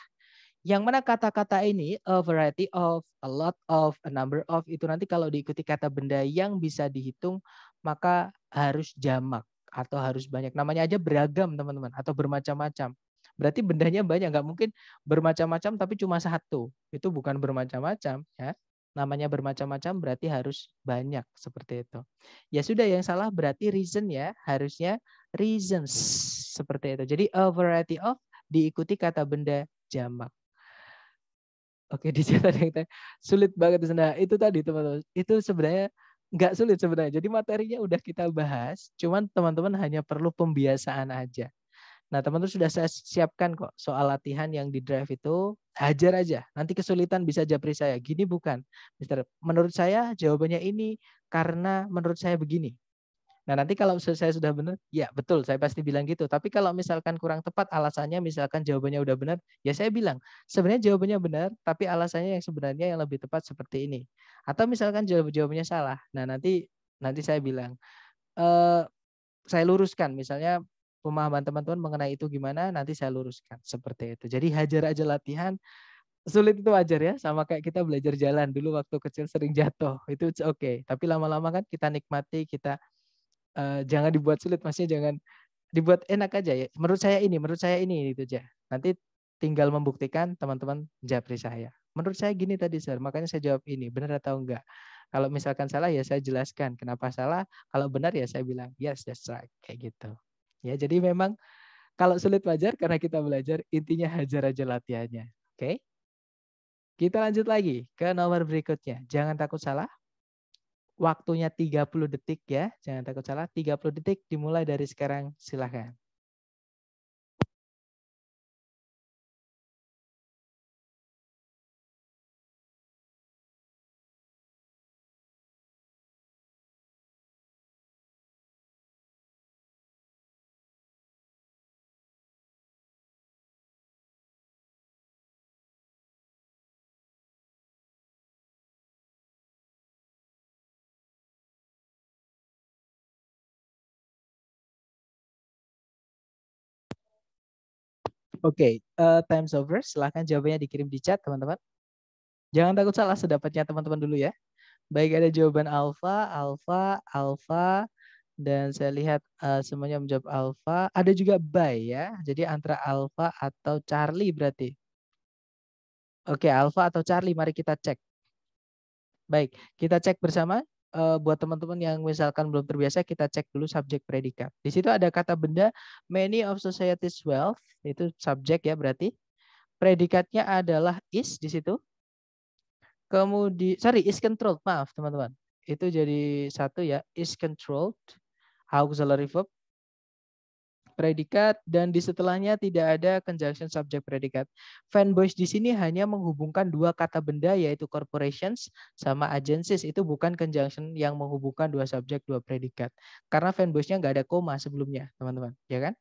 Yang mana kata-kata ini a variety of, a lot of, a number of itu nanti kalau diikuti kata benda yang bisa dihitung maka harus jamak atau harus banyak. Namanya aja beragam teman-teman atau bermacam-macam. Berarti bendanya banyak, nggak mungkin bermacam-macam tapi cuma satu. Itu bukan bermacam-macam ya. Namanya bermacam-macam berarti harus banyak seperti itu. Ya sudah yang salah berarti reason ya, harusnya reasons seperti itu. Jadi a variety of diikuti kata benda jamak. Oke, dicatat yang Sulit banget di sana itu tadi teman-teman. Itu sebenarnya nggak sulit sebenarnya. Jadi materinya udah kita bahas, cuman teman-teman hanya perlu pembiasaan aja. Nah, teman-teman sudah saya siapkan kok soal latihan yang di drive itu, hajar aja. Nanti kesulitan bisa japri saya. Gini bukan, Mister. Menurut saya jawabannya ini karena menurut saya begini. Nah, nanti kalau saya sudah benar, ya betul, saya pasti bilang gitu. Tapi kalau misalkan kurang tepat alasannya, misalkan jawabannya udah benar, ya saya bilang, sebenarnya jawabannya benar, tapi alasannya yang sebenarnya yang lebih tepat seperti ini. Atau misalkan jawab jawabannya salah. Nah, nanti nanti saya bilang, eh, saya luruskan, misalnya pemahaman teman-teman mengenai itu gimana, nanti saya luruskan. Seperti itu. Jadi hajar aja latihan, sulit itu wajar ya sama kayak kita belajar jalan dulu waktu kecil sering jatuh itu oke okay. tapi lama-lama kan kita nikmati kita Eh, jangan dibuat sulit maksudnya jangan dibuat enak aja ya menurut saya ini menurut saya ini itu aja nanti tinggal membuktikan teman-teman japri saya menurut saya gini tadi sir makanya saya jawab ini benar atau enggak kalau misalkan salah ya saya jelaskan kenapa salah kalau benar ya saya bilang yes that's right kayak gitu ya jadi memang kalau sulit belajar karena kita belajar intinya hajar aja latihannya oke okay? Kita lanjut lagi ke nomor berikutnya. Jangan takut salah, Waktunya 30 detik ya, jangan takut salah. 30 detik dimulai dari sekarang, silahkan. Oke, okay, uh, eh, time's over. Silahkan jawabannya dikirim di chat, teman-teman. Jangan takut salah sedapatnya teman-teman dulu ya. Baik ada jawaban alfa, alfa, alfa, dan saya lihat uh, semuanya menjawab alfa. Ada juga by ya. Jadi antara alfa atau Charlie berarti. Oke, okay, alfa atau Charlie, mari kita cek. Baik, kita cek bersama uh, buat teman-teman yang misalkan belum terbiasa kita cek dulu subjek predikat. Di situ ada kata benda many of society's wealth itu subjek ya berarti predikatnya adalah is di situ. Kemudian sorry is controlled maaf teman-teman. Itu jadi satu ya is controlled auxiliary verb predikat dan di setelahnya tidak ada conjunction subject predikat. Fanboys di sini hanya menghubungkan dua kata benda yaitu corporations sama agencies. Itu bukan conjunction yang menghubungkan dua subjek dua predikat. Karena fanboysnya nggak ada koma sebelumnya, teman-teman, ya kan?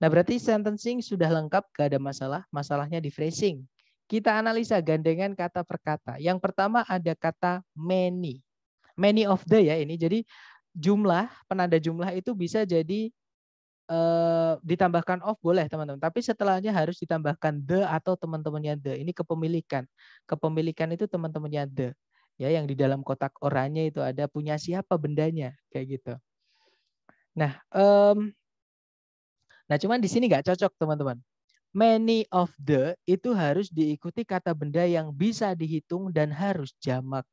Nah, berarti sentencing sudah lengkap, gak ada masalah. Masalahnya di phrasing. Kita analisa gandengan kata per kata. Yang pertama ada kata many. Many of the ya ini. Jadi jumlah, penanda jumlah itu bisa jadi Eh, ditambahkan of boleh teman-teman, tapi setelahnya harus ditambahkan the atau teman-temannya the. Ini kepemilikan. Kepemilikan itu teman-temannya the. Ya, yang di dalam kotak oranye itu ada punya siapa bendanya kayak gitu. Nah, um, nah cuman di sini nggak cocok teman-teman many of the itu harus diikuti kata benda yang bisa dihitung dan harus jamak.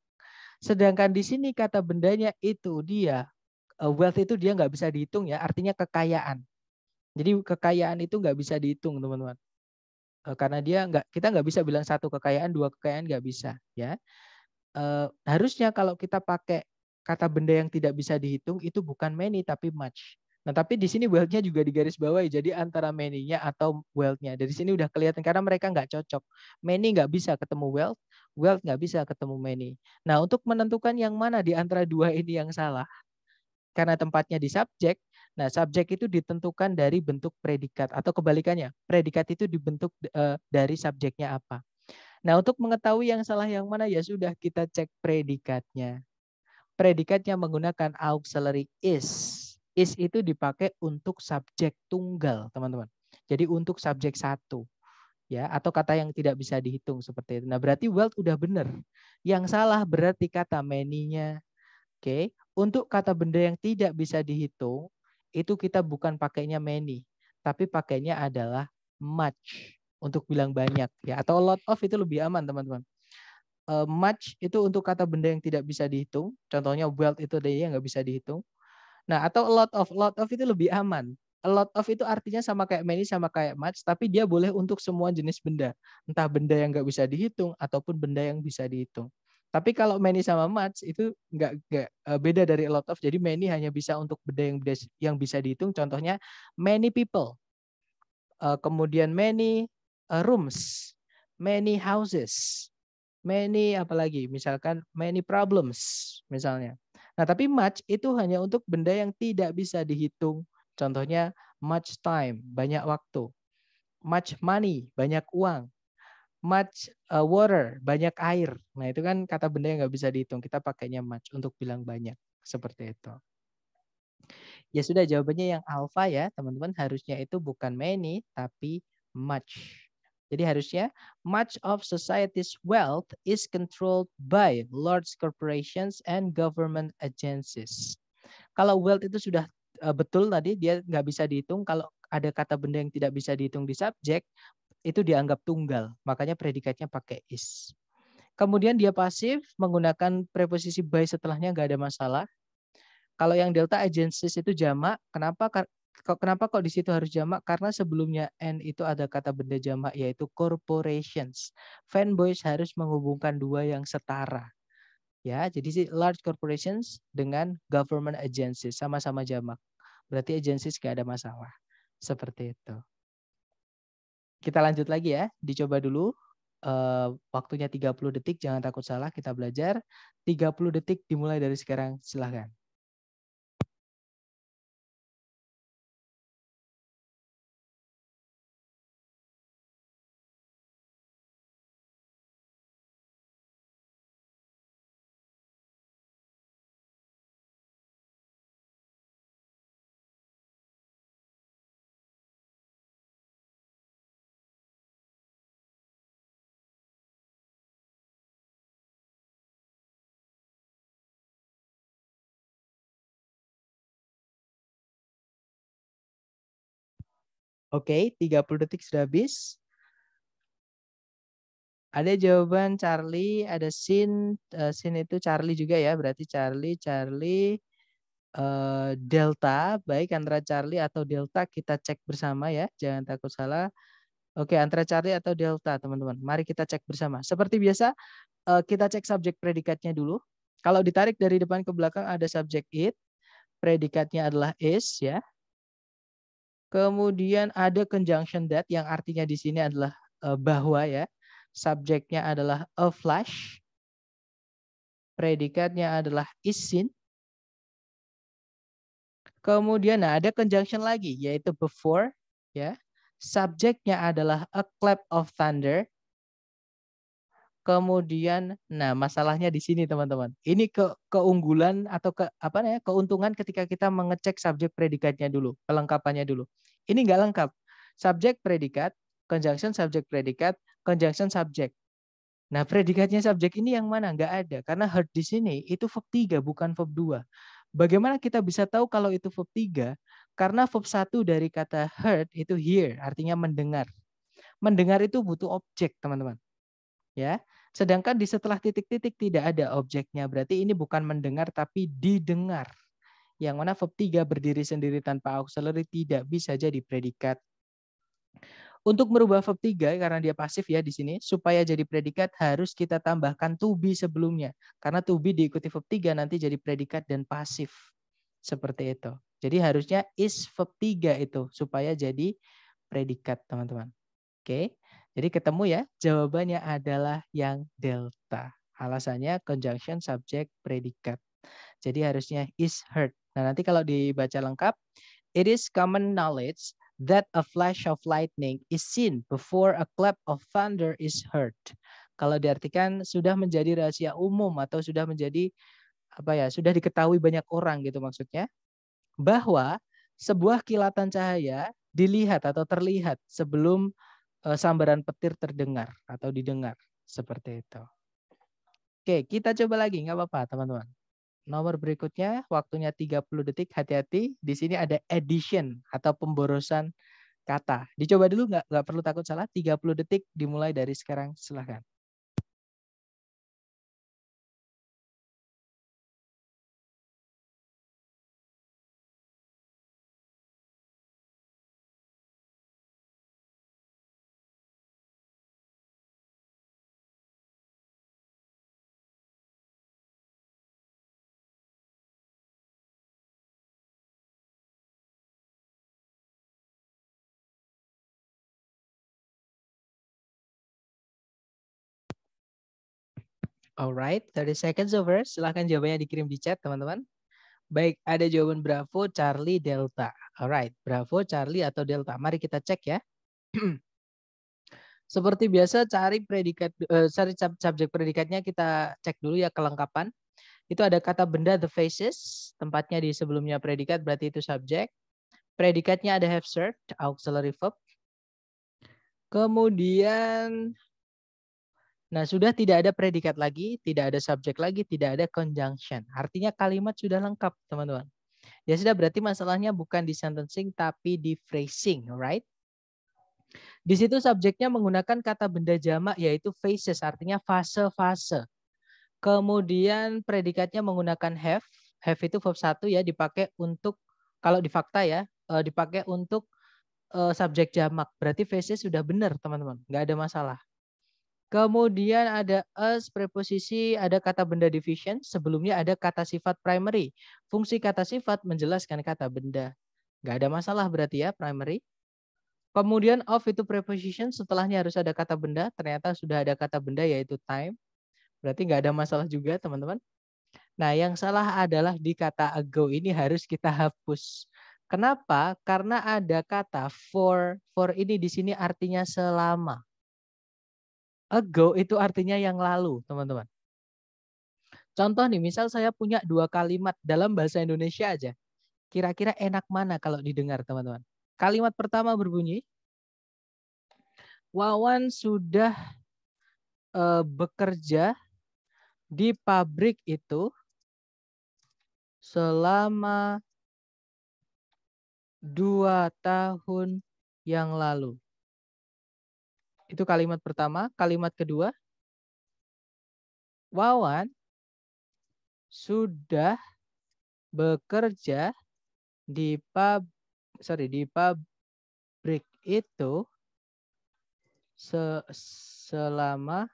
Sedangkan di sini kata bendanya itu dia Eh, wealth itu dia nggak bisa dihitung ya, artinya kekayaan. Jadi kekayaan itu nggak bisa dihitung teman-teman, eh, karena dia nggak kita nggak bisa bilang satu kekayaan, dua kekayaan nggak bisa ya. Eh, harusnya kalau kita pakai kata benda yang tidak bisa dihitung itu bukan many tapi much. Nah tapi di sini wealthnya juga di garis jadi antara many atau wealthnya. Dari sini udah kelihatan karena mereka nggak cocok. Many nggak bisa ketemu wealth, wealth nggak bisa ketemu many. Nah untuk menentukan yang mana di antara dua ini yang salah, karena tempatnya di subjek, nah subjek itu ditentukan dari bentuk predikat atau kebalikannya, predikat itu dibentuk eh, dari subjeknya apa. Nah, untuk mengetahui yang salah yang mana ya sudah kita cek predikatnya. Predikatnya menggunakan auxiliary is. Is itu dipakai untuk subjek tunggal, teman-teman. Jadi untuk subjek satu ya atau kata yang tidak bisa dihitung seperti itu. Nah, berarti world udah benar. Yang salah berarti kata many-nya, Oke, untuk kata benda yang tidak bisa dihitung itu kita bukan pakainya many, tapi pakainya adalah much untuk bilang banyak ya atau a lot of itu lebih aman teman-teman. Uh, much itu untuk kata benda yang tidak bisa dihitung, contohnya wealth itu dia yang nggak bisa dihitung. Nah atau a lot of a lot of itu lebih aman. A lot of itu artinya sama kayak many sama kayak much, tapi dia boleh untuk semua jenis benda, entah benda yang nggak bisa dihitung ataupun benda yang bisa dihitung. Tapi kalau Manny sama Mats itu nggak nggak e, beda dari a lot of. Jadi Manny hanya bisa untuk beda yang beda, yang bisa dihitung. Contohnya many people, uh, kemudian many uh, e, rooms, many houses, many apalagi misalkan many problems misalnya. Nah tapi much itu hanya untuk benda yang tidak bisa dihitung. Contohnya much time, banyak waktu. Much money, banyak uang much eh, water, banyak air. Nah, itu kan kata benda yang nggak bisa dihitung. Kita pakainya much untuk bilang banyak. Seperti itu. Ya sudah, jawabannya yang alpha ya, teman-teman. Harusnya itu bukan many, tapi much. Jadi harusnya, much of society's wealth is controlled by large corporations and government agencies. Kalau wealth itu sudah eh, betul tadi, dia nggak bisa dihitung. Kalau ada kata benda yang tidak bisa dihitung di subjek, itu dianggap tunggal, makanya predikatnya pakai is. Kemudian dia pasif menggunakan preposisi by setelahnya nggak ada masalah. Kalau yang delta agencies itu jamak, kenapa kok kenapa kok di situ harus jamak? Karena sebelumnya n itu ada kata benda jamak yaitu corporations. Fanboys harus menghubungkan dua yang setara. Ya, jadi si large corporations dengan government agencies sama-sama jamak. Berarti agencies nggak ada masalah. Seperti itu. Kita lanjut lagi ya, dicoba dulu. Uh, waktunya 30 detik, jangan takut salah, kita belajar. 30 detik dimulai dari sekarang, silahkan. Oke, okay, 30 detik sudah habis. Ada jawaban Charlie, ada Sin. Uh, Sin itu Charlie juga ya, berarti Charlie, Charlie, eh, Delta. Baik antara Charlie atau Delta kita cek bersama ya, jangan takut salah. Oke, antara Charlie atau Delta, teman-teman. Mari kita cek bersama. Seperti biasa, eh, kita cek subjek predikatnya dulu. Kalau ditarik dari depan ke belakang ada subjek it, predikatnya adalah is ya. Kemudian ada conjunction that yang artinya di sini adalah eh, bahwa ya. Subjeknya adalah a flash. Predikatnya adalah is seen. Kemudian nah, ada conjunction lagi yaitu before ya. Subjeknya adalah a clap of thunder. Kemudian, nah masalahnya di sini teman-teman. Ini ke keunggulan atau ke apa namanya keuntungan ketika kita mengecek subjek predikatnya dulu, kelengkapannya dulu. Ini nggak lengkap. Subjek predikat, conjunction subjek predikat, conjunction subjek. Nah, predikatnya subjek ini yang mana? Nggak ada. Karena heard di sini itu verb tiga bukan verb dua. Bagaimana kita bisa tahu kalau itu verb tiga? Karena verb satu dari kata heard itu hear, artinya mendengar. Mendengar itu butuh objek, teman-teman ya. Sedangkan di setelah titik-titik tidak ada objeknya, berarti ini bukan mendengar tapi didengar. Yang mana verb 3 berdiri sendiri tanpa auxiliary tidak bisa jadi predikat. Untuk merubah verb 3 karena dia pasif ya di sini supaya jadi predikat harus kita tambahkan to be sebelumnya karena to be diikuti verb 3 nanti jadi predikat dan pasif. Seperti itu. Jadi harusnya is verb 3 itu supaya jadi predikat, teman-teman. Oke. Jadi ketemu ya, jawabannya adalah yang delta. Alasannya conjunction subject predikat. Jadi harusnya is heard. Nah, nanti kalau dibaca lengkap, it is common knowledge that a flash of lightning is seen before a clap of thunder is heard. Kalau diartikan sudah menjadi rahasia umum atau sudah menjadi apa ya, sudah diketahui banyak orang gitu maksudnya bahwa sebuah kilatan cahaya dilihat atau terlihat sebelum Eh, sambaran petir terdengar atau didengar seperti itu. Oke, kita coba lagi, nggak apa-apa teman-teman. Nomor berikutnya, waktunya 30 detik, hati-hati. Di sini ada addition atau pemborosan kata. Dicoba dulu, nggak, nggak perlu takut salah. 30 detik dimulai dari sekarang, silahkan. Alright, 30 seconds over. Silahkan jawabannya dikirim di chat, teman-teman. Baik, ada jawaban Bravo, Charlie, Delta. Alright, Bravo, Charlie, atau Delta. Mari kita cek ya. Seperti biasa, cari predikat, uh, subjek predikatnya kita cek dulu ya kelengkapan. Itu ada kata benda the faces, tempatnya di sebelumnya predikat, berarti itu subjek. Predikatnya ada have, served, auxiliary verb. Kemudian Nah, sudah tidak ada predikat lagi, tidak ada subjek lagi, tidak ada conjunction. Artinya kalimat sudah lengkap, teman-teman. Ya sudah, berarti masalahnya bukan di sentencing, tapi di phrasing, right? Di situ subjeknya menggunakan kata benda jamak yaitu phases, artinya fase-fase. Kemudian predikatnya menggunakan have. Have itu verb satu ya, dipakai untuk, kalau di fakta ya, eh, dipakai untuk eh, subjek jamak. Berarti phases sudah benar, teman-teman. Nggak ada masalah. Kemudian ada as preposisi, ada kata benda division, sebelumnya ada kata sifat primary. Fungsi kata sifat menjelaskan kata benda. Gak ada masalah berarti ya primary. Kemudian of itu preposition, setelahnya harus ada kata benda. Ternyata sudah ada kata benda yaitu time. Berarti gak ada masalah juga teman-teman. Nah yang salah adalah di kata ago ini harus kita hapus. Kenapa? Karena ada kata for. For ini di sini artinya selama. Ago itu artinya yang lalu, teman-teman. Contoh nih, misal saya punya dua kalimat dalam bahasa Indonesia aja. Kira-kira enak mana kalau didengar, teman-teman? Kalimat pertama berbunyi, Wawan sudah e, bekerja di pabrik itu selama dua tahun yang lalu. Itu kalimat pertama. Kalimat kedua, Wawan sudah bekerja di pub sorry di pabrik itu se selama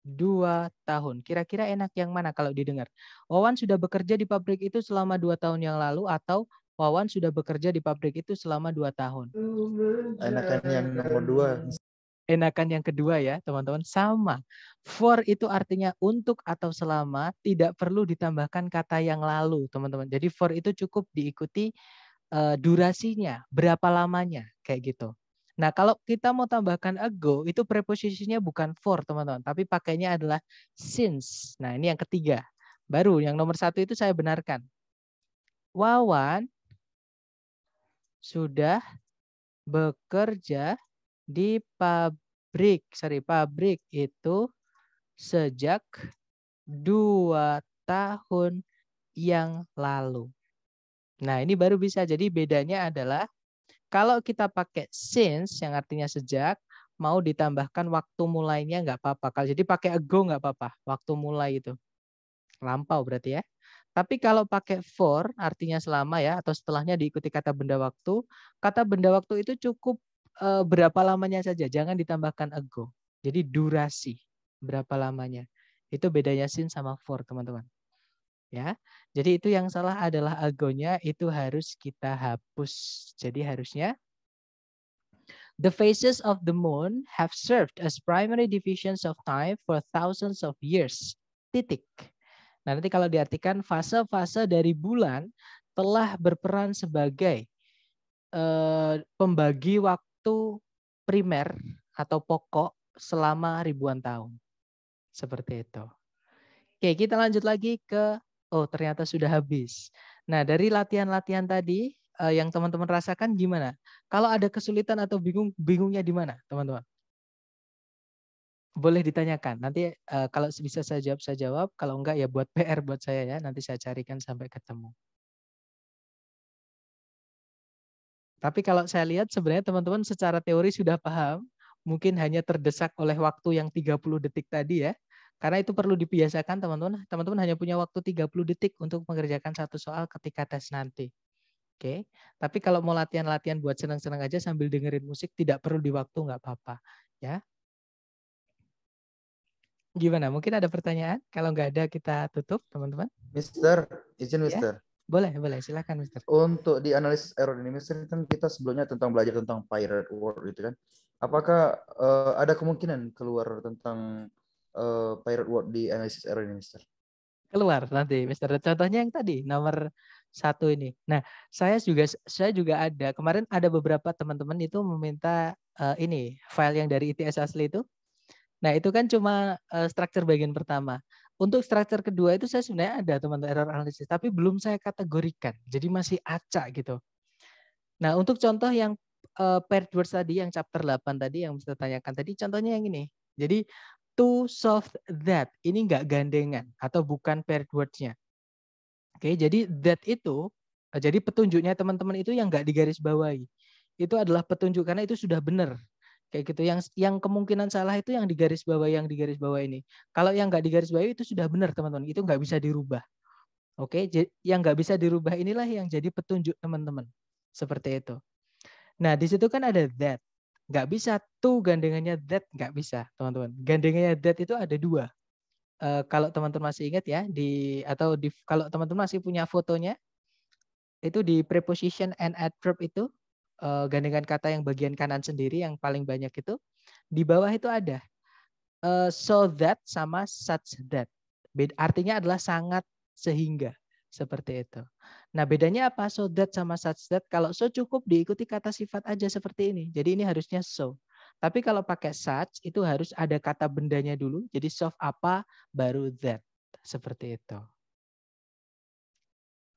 dua tahun. Kira-kira enak yang mana kalau didengar? Wawan sudah bekerja di pabrik itu selama dua tahun yang lalu atau Wawan sudah bekerja di pabrik itu selama dua tahun. Enakan yang nomor dua enakan yang kedua ya, teman-teman. Sama. For itu artinya untuk atau selama, tidak perlu ditambahkan kata yang lalu, teman-teman. Jadi for itu cukup diikuti uh, durasinya, berapa lamanya, kayak gitu. Nah, kalau kita mau tambahkan ago, itu preposisinya bukan for, teman-teman, tapi pakainya adalah since. Nah, ini yang ketiga. Baru yang nomor satu itu saya benarkan. Wawan sudah bekerja di pabrik, sorry, pabrik itu sejak dua tahun yang lalu. Nah, ini baru bisa. Jadi bedanya adalah kalau kita pakai since yang artinya sejak, mau ditambahkan waktu mulainya nggak apa-apa. Kalau jadi pakai ago nggak apa-apa, waktu mulai itu. Lampau berarti ya. Tapi kalau pakai for artinya selama ya atau setelahnya diikuti kata benda waktu, kata benda waktu itu cukup Eh, berapa lamanya saja, jangan ditambahkan ago. Jadi durasi berapa lamanya. Itu bedanya sin sama for, teman-teman. Ya. Jadi itu yang salah adalah agonya itu harus kita hapus. Jadi harusnya The phases of the moon have served as primary divisions of time for thousands of years. Titik. Nah, nanti kalau diartikan fase-fase dari bulan telah berperan sebagai uh, pembagi waktu itu primer atau pokok selama ribuan tahun. Seperti itu. Oke, kita lanjut lagi ke oh ternyata sudah habis. Nah, dari latihan-latihan tadi eh, yang teman-teman rasakan gimana? Kalau ada kesulitan atau bingung, bingungnya di mana, teman-teman? Boleh ditanyakan. Nanti eh, kalau bisa saya jawab, saya jawab. Kalau enggak ya buat PR buat saya ya. Nanti saya carikan sampai ketemu. Tapi kalau saya lihat sebenarnya teman-teman secara teori sudah paham, mungkin hanya terdesak oleh waktu yang 30 detik tadi ya. Karena itu perlu dibiasakan teman-teman. Teman-teman hanya punya waktu 30 detik untuk mengerjakan satu soal ketika tes nanti. Oke. Tapi kalau mau latihan-latihan buat senang-senang aja sambil dengerin musik tidak perlu di waktu nggak apa-apa ya. Gimana? Mungkin ada pertanyaan? Kalau nggak ada kita tutup, teman-teman. Mister, izin ya? Mister. Boleh, boleh. Silakan, Mister. Untuk di analisis aerodinamis kan kita sebelumnya tentang belajar tentang pirate world gitu kan. Apakah uh, ada kemungkinan keluar tentang uh, pirate world di analisis aerodinamis, Mister? Keluar nanti, Mister. Contohnya yang tadi nomor satu ini. Nah, saya juga saya juga ada kemarin ada beberapa teman-teman itu meminta uh, ini file yang dari ITS asli itu. Nah, itu kan cuma uh, structure bagian pertama. Untuk structure kedua itu saya sebenarnya ada teman-teman error analysis, tapi belum saya kategorikan. Jadi masih acak gitu. Nah, untuk contoh yang uh, paired words tadi, yang chapter 8 tadi yang bisa tanyakan tadi, contohnya yang ini. Jadi to soft that, ini nggak gandengan atau bukan paired words-nya. Oke, jadi that itu, eh, jadi petunjuknya teman-teman itu yang nggak digaris bawahi. Itu adalah petunjuk karena itu sudah benar kayak gitu yang yang kemungkinan salah itu yang di garis bawah yang di garis bawah ini kalau yang nggak di garis bawah itu sudah benar teman-teman itu nggak bisa dirubah oke yang nggak bisa dirubah inilah yang jadi petunjuk teman-teman seperti itu nah di situ kan ada that nggak bisa tuh gandengannya that nggak bisa teman-teman gandengannya that itu ada dua uh, kalau teman-teman masih ingat ya di atau di kalau teman-teman masih punya fotonya itu di preposition and adverb itu uh, gandengan kata yang bagian kanan sendiri yang paling banyak itu di bawah itu ada uh, so that sama such that. artinya adalah sangat sehingga seperti itu. Nah, bedanya apa so that sama such that? Kalau so cukup diikuti kata sifat aja seperti ini. Jadi ini harusnya so. Tapi kalau pakai such itu harus ada kata bendanya dulu. Jadi so apa baru that. Seperti itu.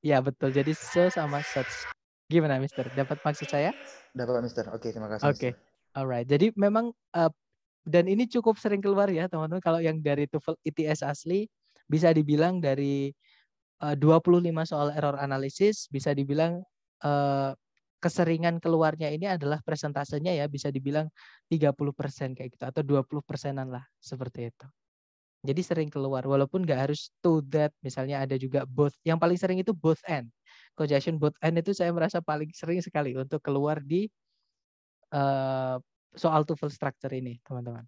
Ya betul. Jadi so sama such Gimana, Mister? Dapat maksud saya? Dapat, Mister. Oke, okay, terima kasih. Oke, okay. alright. Jadi memang uh, dan ini cukup sering keluar ya, teman-teman. Kalau yang dari TOEFL ITS e asli bisa dibilang dari eh, uh, 25 soal error analisis bisa dibilang uh, keseringan keluarnya ini adalah presentasenya ya bisa dibilang 30% kayak gitu atau 20 persenan lah seperti itu. Jadi sering keluar walaupun nggak harus to that misalnya ada juga both. Yang paling sering itu both and congestion both end itu saya merasa paling sering sekali untuk keluar di uh, soal TOEFL structure ini, teman-teman.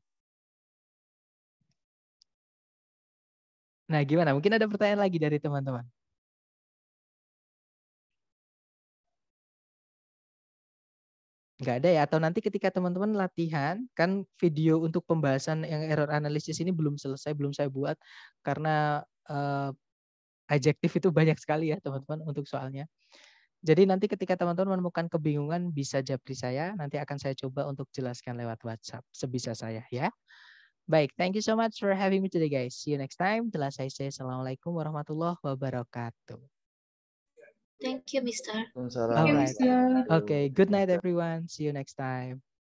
Nah, gimana? Mungkin ada pertanyaan lagi dari teman-teman. Nggak ada ya? Atau nanti ketika teman-teman latihan, kan video untuk pembahasan yang error analysis ini belum selesai, belum saya buat, karena uh, adjektif itu banyak sekali ya teman-teman untuk soalnya. Jadi nanti ketika teman-teman menemukan kebingungan bisa japri saya, nanti akan saya coba untuk jelaskan lewat WhatsApp sebisa saya ya. Baik, thank you so much for having me today guys. See you next time. Telah saya say Assalamualaikum warahmatullahi wabarakatuh. Thank you, Mister. Thank you, Mister. Okay, good night everyone. See you next time.